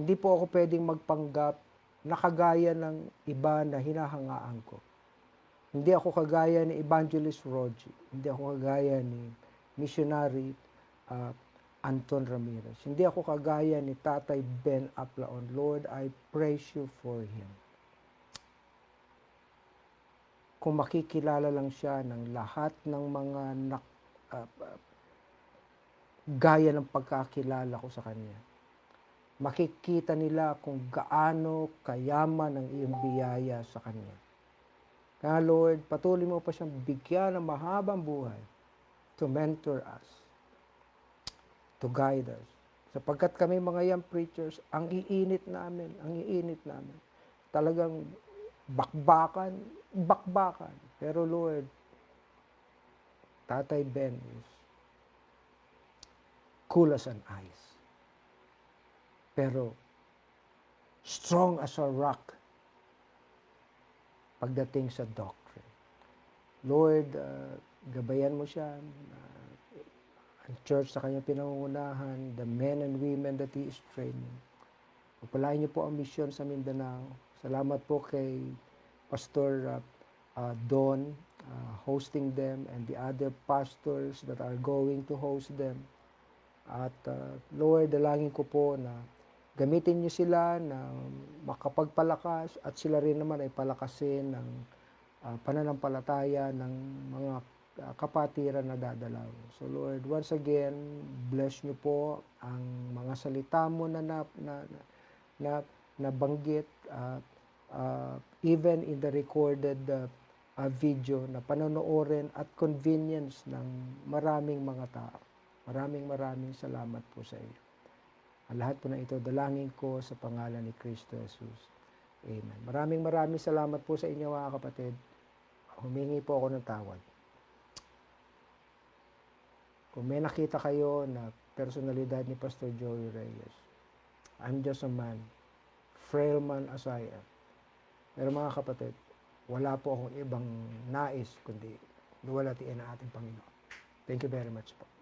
Hindi po ako pwedeng magpanggap na kagaya ng iba na hinahangaan ko. Hindi ako kagaya ni Evangelist Roger. Hindi ako kagaya ni missionary uh, Anton Ramirez. Hindi ako kagaya ni Tatay Ben Aplaon. Lord, I praise you for him. Kung makikilala lang siya ng lahat ng mga nak, uh, gaya ng pagkakilala ko sa kanya. Makikita nila kung gaano kayaman ang iyong biyaya sa kanya. Kaya Lord, patuloy mo pa siyang bigyan ng mahabang buhay to mentor us to guide us. Sapagkat kami mga young preachers, ang iinit namin, ang iinit namin. Talagang bakbakan, bakbakan. Pero Lord, Tatay Ben is cool as an ice. Pero strong as a rock pagdating sa doctrine. Lord, uh, gabayan mo siya. Uh, church sa kanyang pinangungunahan, the men and women that he is training. Pagpalain niyo po ang mission sa Mindanao. Salamat po kay Pastor uh, uh, Don uh, hosting them and the other pastors that are going to host them. At uh, Lord, dalangin ko po na gamitin niyo sila na makapagpalakas at sila rin naman ay palakasin ng uh, pananampalataya ng mga Ah, kapatiran na dadalaw. So Lord, once again, bless nyo po ang mga salita mo na na na, na nabanggit at uh, uh, even in the recorded uh, uh, video na panonoorin at convenience ng maraming mga tao. Maraming maraming salamat po sa iyo. Ang lahat po na ito, dalangin ko sa pangalan ni Kristo Jesus. Amen. Maraming maraming salamat po sa inyo mga kapatid. Humingi po ako ng tawad. Kung may nakita kayo na personalidad ni Pastor Joey Reyes, I'm just a man, frail man as I am. Pero mga kapatid, wala po akong ibang nais kundi luwalatiin ang ating Panginoon. Thank you very much po.